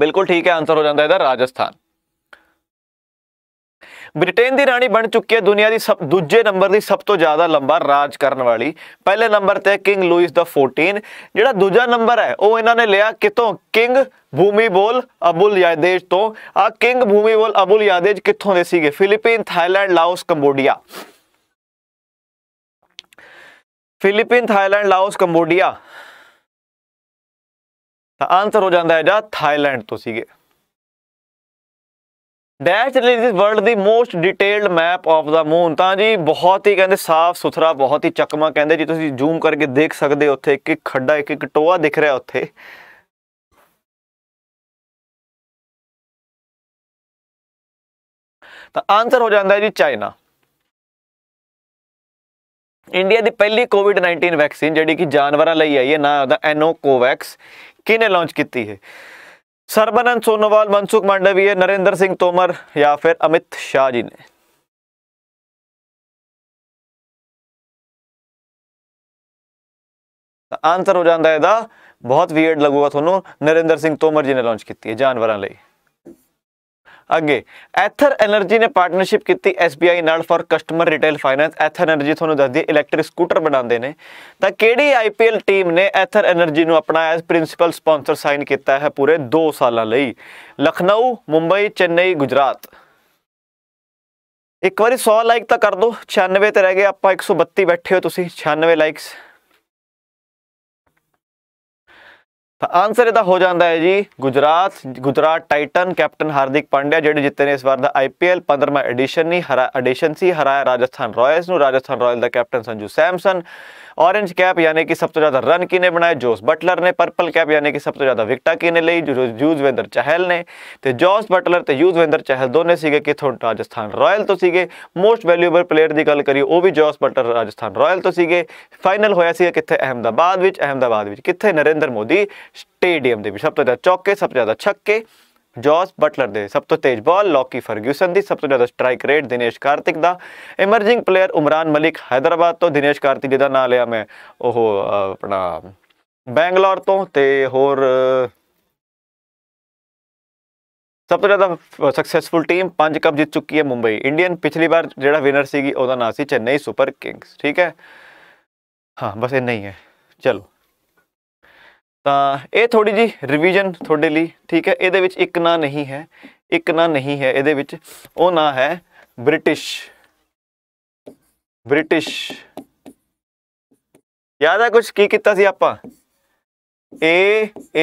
बिल्कुल ठीक है आंसर हो जाता है इधर राजस्थान ਬ੍ਰਿਟੇਨ ਦੀ ਰਾਣੀ ਬਣ ਚੁੱਕੀ ਹੈ ਦੁਨੀਆ ਦੀ ਸਭ ਦੂਜੇ ਨੰਬਰ ਦੀ ਸਭ ਤੋਂ ਜ਼ਿਆਦਾ ਲੰਬਾ ਰਾਜ ਕਰਨ ਵਾਲੀ ਪਹਿਲੇ ਨੰਬਰ ਤੇ ਕਿੰਗ ਲੂਇਸ ਦਾ 14 ਜਿਹੜਾ ਦੂਜਾ ਨੰਬਰ ਹੈ ਉਹ ਇਹਨਾਂ ਨੇ ਲਿਆ ਕਿਤੋਂ ਕਿੰਗ ਭੂਮੀ ਬੋਲ ਅਬੁਲ ਯਾਦੇਜ ਤੋਂ ਆ ਕਿੰਗ ਭੂਮੀ ਬੋਲ ਅਬੁਲ ਯਾਦੇਜ ਕਿੱਥੋਂ ਦੇ ਸੀਗੇ Philippine Thailand Laos Cambodia Philippine Thailand Laos Cambodia ਤਾਂ ਆਨਸਰ ਹੋ ਜਾਂਦਾ ਹੈ ਜਾਂ ਥਾਈਲੈਂਡ ਤੋਂ ਸੀਗੇ ਦੈਟ ਰਿਲੀਜ਼ ਵਰਲਡ ਦੀ most detailed map of the moon ਤਾਂ ਜੀ ਬਹੁਤ ਹੀ ਕਹਿੰਦੇ ਸਾਫ਼ ਸੁਥਰਾ ਬਹੁਤ ਹੀ ਚੱਕਮਾ ਕਹਿੰਦੇ ਜੀ ਤੁਸੀਂ ਜ਼ੂਮ ਕਰਕੇ ਦੇਖ ਸਕਦੇ ਹੋ ਉੱਥੇ ਇੱਕ ਇੱਕ ਖੱਡਾ ਇੱਕ ਇੱਕ ਟੋਆ ਦਿਖ ਰਿਹਾ ਉੱਥੇ ਤਾਂ ਆਨਸਰ ਹੋ ਜਾਂਦਾ ਹੈ ਜੀ ਚਾਈਨਾ ਇੰਡੀਆ ਦੀ ਪਹਿਲੀ ਕੋਵਿਡ-19 ਵੈਕਸੀਨ ਜਿਹੜੀ ਕਿ ਜਾਨਵਰਾਂ ਲਈ ਆਈ ਹੈ ਨਾ ਉਹਦਾ ਕੋਵੈਕਸ ਕਿਨੇ ਲਾਂਚ ਕੀਤੀ ਹੈ ਸਰਬਨੰਦ ਸੋਨੋਵਾਲ ਮਨਸੁਖ ਮੰਡਵੀਏ ਨਰਿੰਦਰ ਸਿੰਘ ਤੋਮਰ ਜਾਂ ਫਿਰ ਅਮਿਤ ਸ਼ਾਹ ਜੀ ਨੇ ਤਾਂ ਆਨਸਰ ਹੋ ਜਾਂਦਾ ਇਹਦਾ ਬਹੁਤ ਵੀਅਰਡ ਲੱਗੂਗਾ ਤੁਹਾਨੂੰ ਨਰਿੰਦਰ ਸਿੰਘ ਤੋਮਰ ਜੀ ਨੇ ਲਾਂਚ ਕੀਤੀ ਹੈ ਜਾਨਵਰਾਂ ਲਈ ਅੱਗੇ ਐਥਰ એનર્ਜੀ ਨੇ ਪਾਰਟਨਰਸ਼ਿਪ ਕੀਤੀ SBI ਨਾਲ for customer retail finance Ather energy ਤੁਹਾਨੂੰ ਦੱਸਦੀ ਹੈ ਇਲੈਕਟ੍ਰਿਕ ਸਕੂਟਰ ਬਣਾਉਂਦੇ ਨੇ ਤਾਂ ਕਿਹੜੀ IPL ਟੀਮ ਨੇ ਐਥਰ એનર્ਜੀ ਨੂੰ ਆਪਣਾ ਐਸ ਪ੍ਰਿੰਸੀਪਲ ਸਪਾਂਸਰ ਸਾਈਨ ਕੀਤਾ ਹੈ ਪੂਰੇ 2 ਸਾਲਾਂ ਲਈ ਲਖਨਊ ਮੁੰਬਈ ਚੇਨਈ ਗੁਜਰਾਤ ਇੱਕ ਵਾਰੀ 100 ਲਾਈਕ ਤਾਂ ਕਰ ਦਿਓ 96 ਤੇ ਰਹਿ ਗਏ ਆਪਾਂ 132 ਬੈਠੇ ਹੋ ਤੁਸੀਂ 96 ਲਾਈਕਸ ਤਾਂ ਆਨਸਰ ਇਹਦਾ ਹੋ ਜਾਂਦਾ ਹੈ ਜੀ ਗੁਜਰਾਤ ਗੁਜਰਾਤ ਟਾਈਟਨ ਕੈਪਟਨ ਹਾਰਦਿਕ ਪਾਂਡਿਆ ਜਿਹੜੇ ਜਿੱਤੇ ਨੇ ਇਸ ਵਾਰ ਦਾ ਆਈਪੀਐਲ 15ਵਾਂ ਐਡੀਸ਼ਨ ਨਹੀਂ ਹਰਾ ਐਡੀਸ਼ਨ ਸੀ ਹਰਾਇਆ ਰਾਜਸਥਾਨ ਰਾਇਲਸ ਨੂੰ ਰਾਜਸਥਾਨ ਰਾਇਲ ਦਾ captain Sanju Samson orange cap यानी कि सबसे ज़्यादा रन किने बनाए जोस बटलर ने पर्पल कैप यानी कि सबसे ज़्यादा विकटा किने ਲਈ ਯੂਜ਼ਵੇਂਦਰ ਚਹਿਲ ਨੇ ਤੇ ਜੋਸ ਬਟਲਰ ਤੇ ਯੂਜ਼ਵੇਂਦਰ ਚਹਿਲ ਦੋਨੇ ਸੀਗੇ ਕਿਥੋਂ ਰਾਜਸਥਾਨ ਰਾਇਲ ਤੋਂ ਸੀਗੇ ਮੋਸਟ ਵੈਲਿਊਏਬਲ ਪਲੇਅਰ ਦੀ ਗੱਲ ਕਰੀ ਉਹ ਵੀ ਜੋਸ ਬਟਲਰ ਰਾਜਸਥਾਨ ਰਾਇਲ ਤੋਂ ਸੀਗੇ ਫਾਈਨਲ ਹੋਇਆ ਸੀ ਕਿੱਥੇ ਅਹਮਦਾਬਾਦ ਵਿੱਚ ਅਹਮਦਾਬਾਦ ਵਿੱਚ ਕਿੱਥੇ ਨਰਿੰਦਰ ਮੋਦੀ ਸਟੇਡੀਅਮ ਦੇ ਵਿੱਚ ਸਭ ਤੋਂ ਜ਼ਿਆਦਾ ਚੌਕੇ ਸਭ ਤੋਂ ਜ਼ਿਆਦਾ ਛੱਕੇ ਜੌਸ ਬਟਲਰ ਦੇ ਸਭ ਤੋਂ ਤੇਜ਼ ਬਾਲ ਲੋਕੀ ਫਰਗੂਸਨ ਦੀ ਸਭ ਤੋਂ ਜ਼ਿਆਦਾ ਸਟ੍ਰਾਈਕ ਰੇਟ ਦਿਨੇਸ਼ ਕਾਰਤਿਕ ਦਾ ਇਮਰਜਿੰਗ ਪਲੇਅਰ ਉਮਰਾਨ ਮਲਿਕ ਹైదరాబాద్ ਤੋਂ ਦਿਨੇਸ਼ ਕਾਰਤਿਕ ਜਿਹਦਾ ਨਾਮ ਲਿਆ ਮੈਂ ਉਹ ਆਪਣਾ ਬੈਂਗਲੌਰ ਤੋਂ ਤੇ ਹੋਰ ਸਭ ਤੋਂ ਜ਼ਿਆਦਾ ਸਕਸੈਸਫੁਲ ਟੀਮ ਪੰਜ ਕੱਪ ਜਿੱਤ ਚੁੱਕੀ ਹੈ ਮੁੰਬਈ ਇੰਡੀਅਨ ਪਿਛਲੀ ਵਾਰ ਜਿਹੜਾ ਵਿਨਰ ਸੀਗੀ ਉਹਦਾ ਨਾਮ ਸੀ ਚੇਨਈ ਸੁਪਰ ਕਿੰਗਸ ਠੀਕ ਹੈ ਹਾਂ ਬਸ ਇਹ ਨਹੀਂ ਹੈ ਚਲੋ ਤਾਂ ਇਹ ਥੋੜੀ ਜੀ ਰਿਵੀਜ਼ਨ ਤੁਹਾਡੇ ਲਈ ਠੀਕ ਹੈ ਇਹਦੇ ਵਿੱਚ ਇੱਕ ਨਾ ਨਹੀਂ ਹੈ ਇੱਕ ਨਾ ਨਹੀਂ ਹੈ ਇਹਦੇ ਵਿੱਚ ਉਹ ਨਾ ਹੈ ਬ੍ਰਿਟਿਸ਼ ਬ੍ਰਿਟਿਸ਼ ਯਾਦ ਆ ਕੁਝ ਕੀ ਕੀਤਾ ਸੀ ਆਪਾਂ A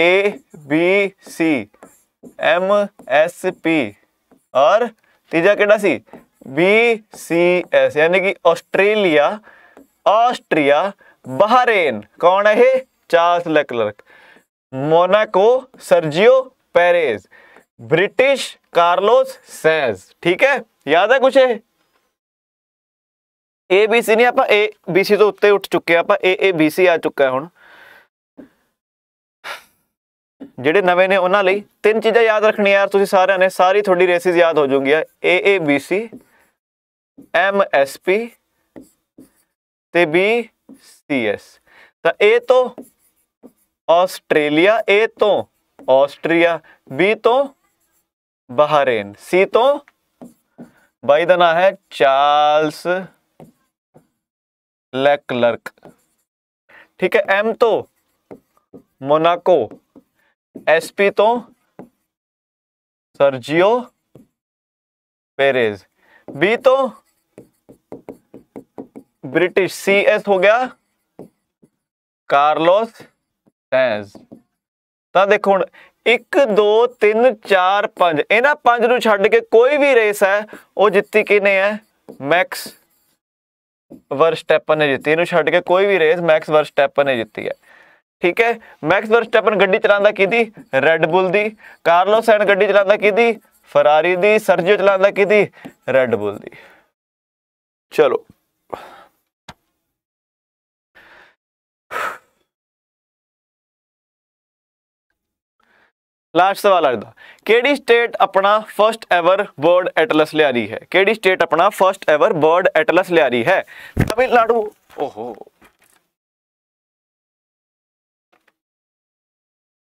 A B C M S P ਔਰ ਤੀਜਾ ਕਿਹੜਾ ਸੀ B C S ਯਾਨੀ ਕਿ ਆਸਟ੍ਰੇਲੀਆ ਆਸਟ੍ਰੀਆ ਬਹਰੇਨ ਕੌਣ ਹੈ ਇਹ Charles Leclerc Monaco Sergio Perez British Carlos सेज ठीक है याद है कुछ है ए बी सी नहीं ਆਪਾਂ ए बी सी ਤੋਂ ਉੱਤੇ ਉੱਠ ਚੁੱਕੇ ਆਪਾਂ ए ए बी सी ਆ ਚੁੱਕਾ ਹੁਣ ਜਿਹੜੇ ਨਵੇਂ ਨੇ ਉਹਨਾਂ ਲਈ ਤਿੰਨ ਚੀਜ਼ਾਂ ਯਾਦ ਰੱਖਣੀਆਂ ਯਾਰ ਤੁਸੀਂ ਸਾਰਿਆਂ ਨੇ ਸਾਰੀ ਤੁਹਾਡੀ ਰੇਸਿਸ ਯਾਦ ਹੋ ਜਾਊਗੀਆਂ A A B C M S P ਤੇ B C S ਤਾਂ A ਤੋਂ ऑस्ट्रेलिया ए तो ऑस्ट्रिया बी तो बहरेन सी तो भाई दना है चार्ल्स लेकलर्क ठीक है एम तो मोनाको एसपी तो सर्जियो पेरेज बी तो ब्रिटिश सी एस हो गया कार्लोस ਤੈਜ਼ ਤਾਂ ਦੇਖੋ ਹੁਣ 1 2 3 4 5 ਇਹਨਾਂ ਪੰਜ ਨੂੰ ਛੱਡ ਕੇ ਕੋਈ ਵੀ ਰੇਸ ਹੈ ਉਹ ਜਿੱਤੀ ਕਿਨੇ ਹੈ ਮੈਕਸ ਵਰਸਟੈਪਨ ਨੇ ਜਿੱਤੀ ਇਹਨੂੰ ਛੱਡ ਕੇ ਕੋਈ ਵੀ ਰੇਸ ਮੈਕਸ ਵਰਸਟੈਪਨ ਨੇ ਜਿੱਤੀ ਹੈ ਠੀਕ ਹੈ ਮੈਕਸ ਵਰਸਟੈਪਨ ਗੱਡੀ ਚਲਾਉਂਦਾ ਕਿਹਦੀ ਰੈੱਡ ਬੁੱਲ ਦੀ ਕਾਰਲੋਸ ਸੈਨ ਗੱਡੀ ਚਲਾਉਂਦਾ ਕਿਹਦੀ ਫਰਾਰੀ ਦੀ ਸਰਜੀਓ ਚਲਾਉਂਦਾ ਕਿਹਦੀ ਰੈੱਡ ਬੁੱਲ ਦੀ ਚਲੋ ਲਾਸਟ ਸਵਾਲ ਅੱਜ ਦਾ ਕਿਹੜੀ ਸਟੇਟ ਆਪਣਾ ਫਰਸਟ ਐਵਰ ਬਰਡ ਐਟਲਸ ਲਿਆ ਰਹੀ ਹੈ ਕਿਹੜੀ ਸਟੇਟ ਆਪਣਾ ਫਰਸਟ ਐਵਰ ਬਰਡ ਐਟਲਸ ਲਿਆ ਰਹੀ ਹੈ ਤਮਿਲਨਾਡੂ ਓਹੋ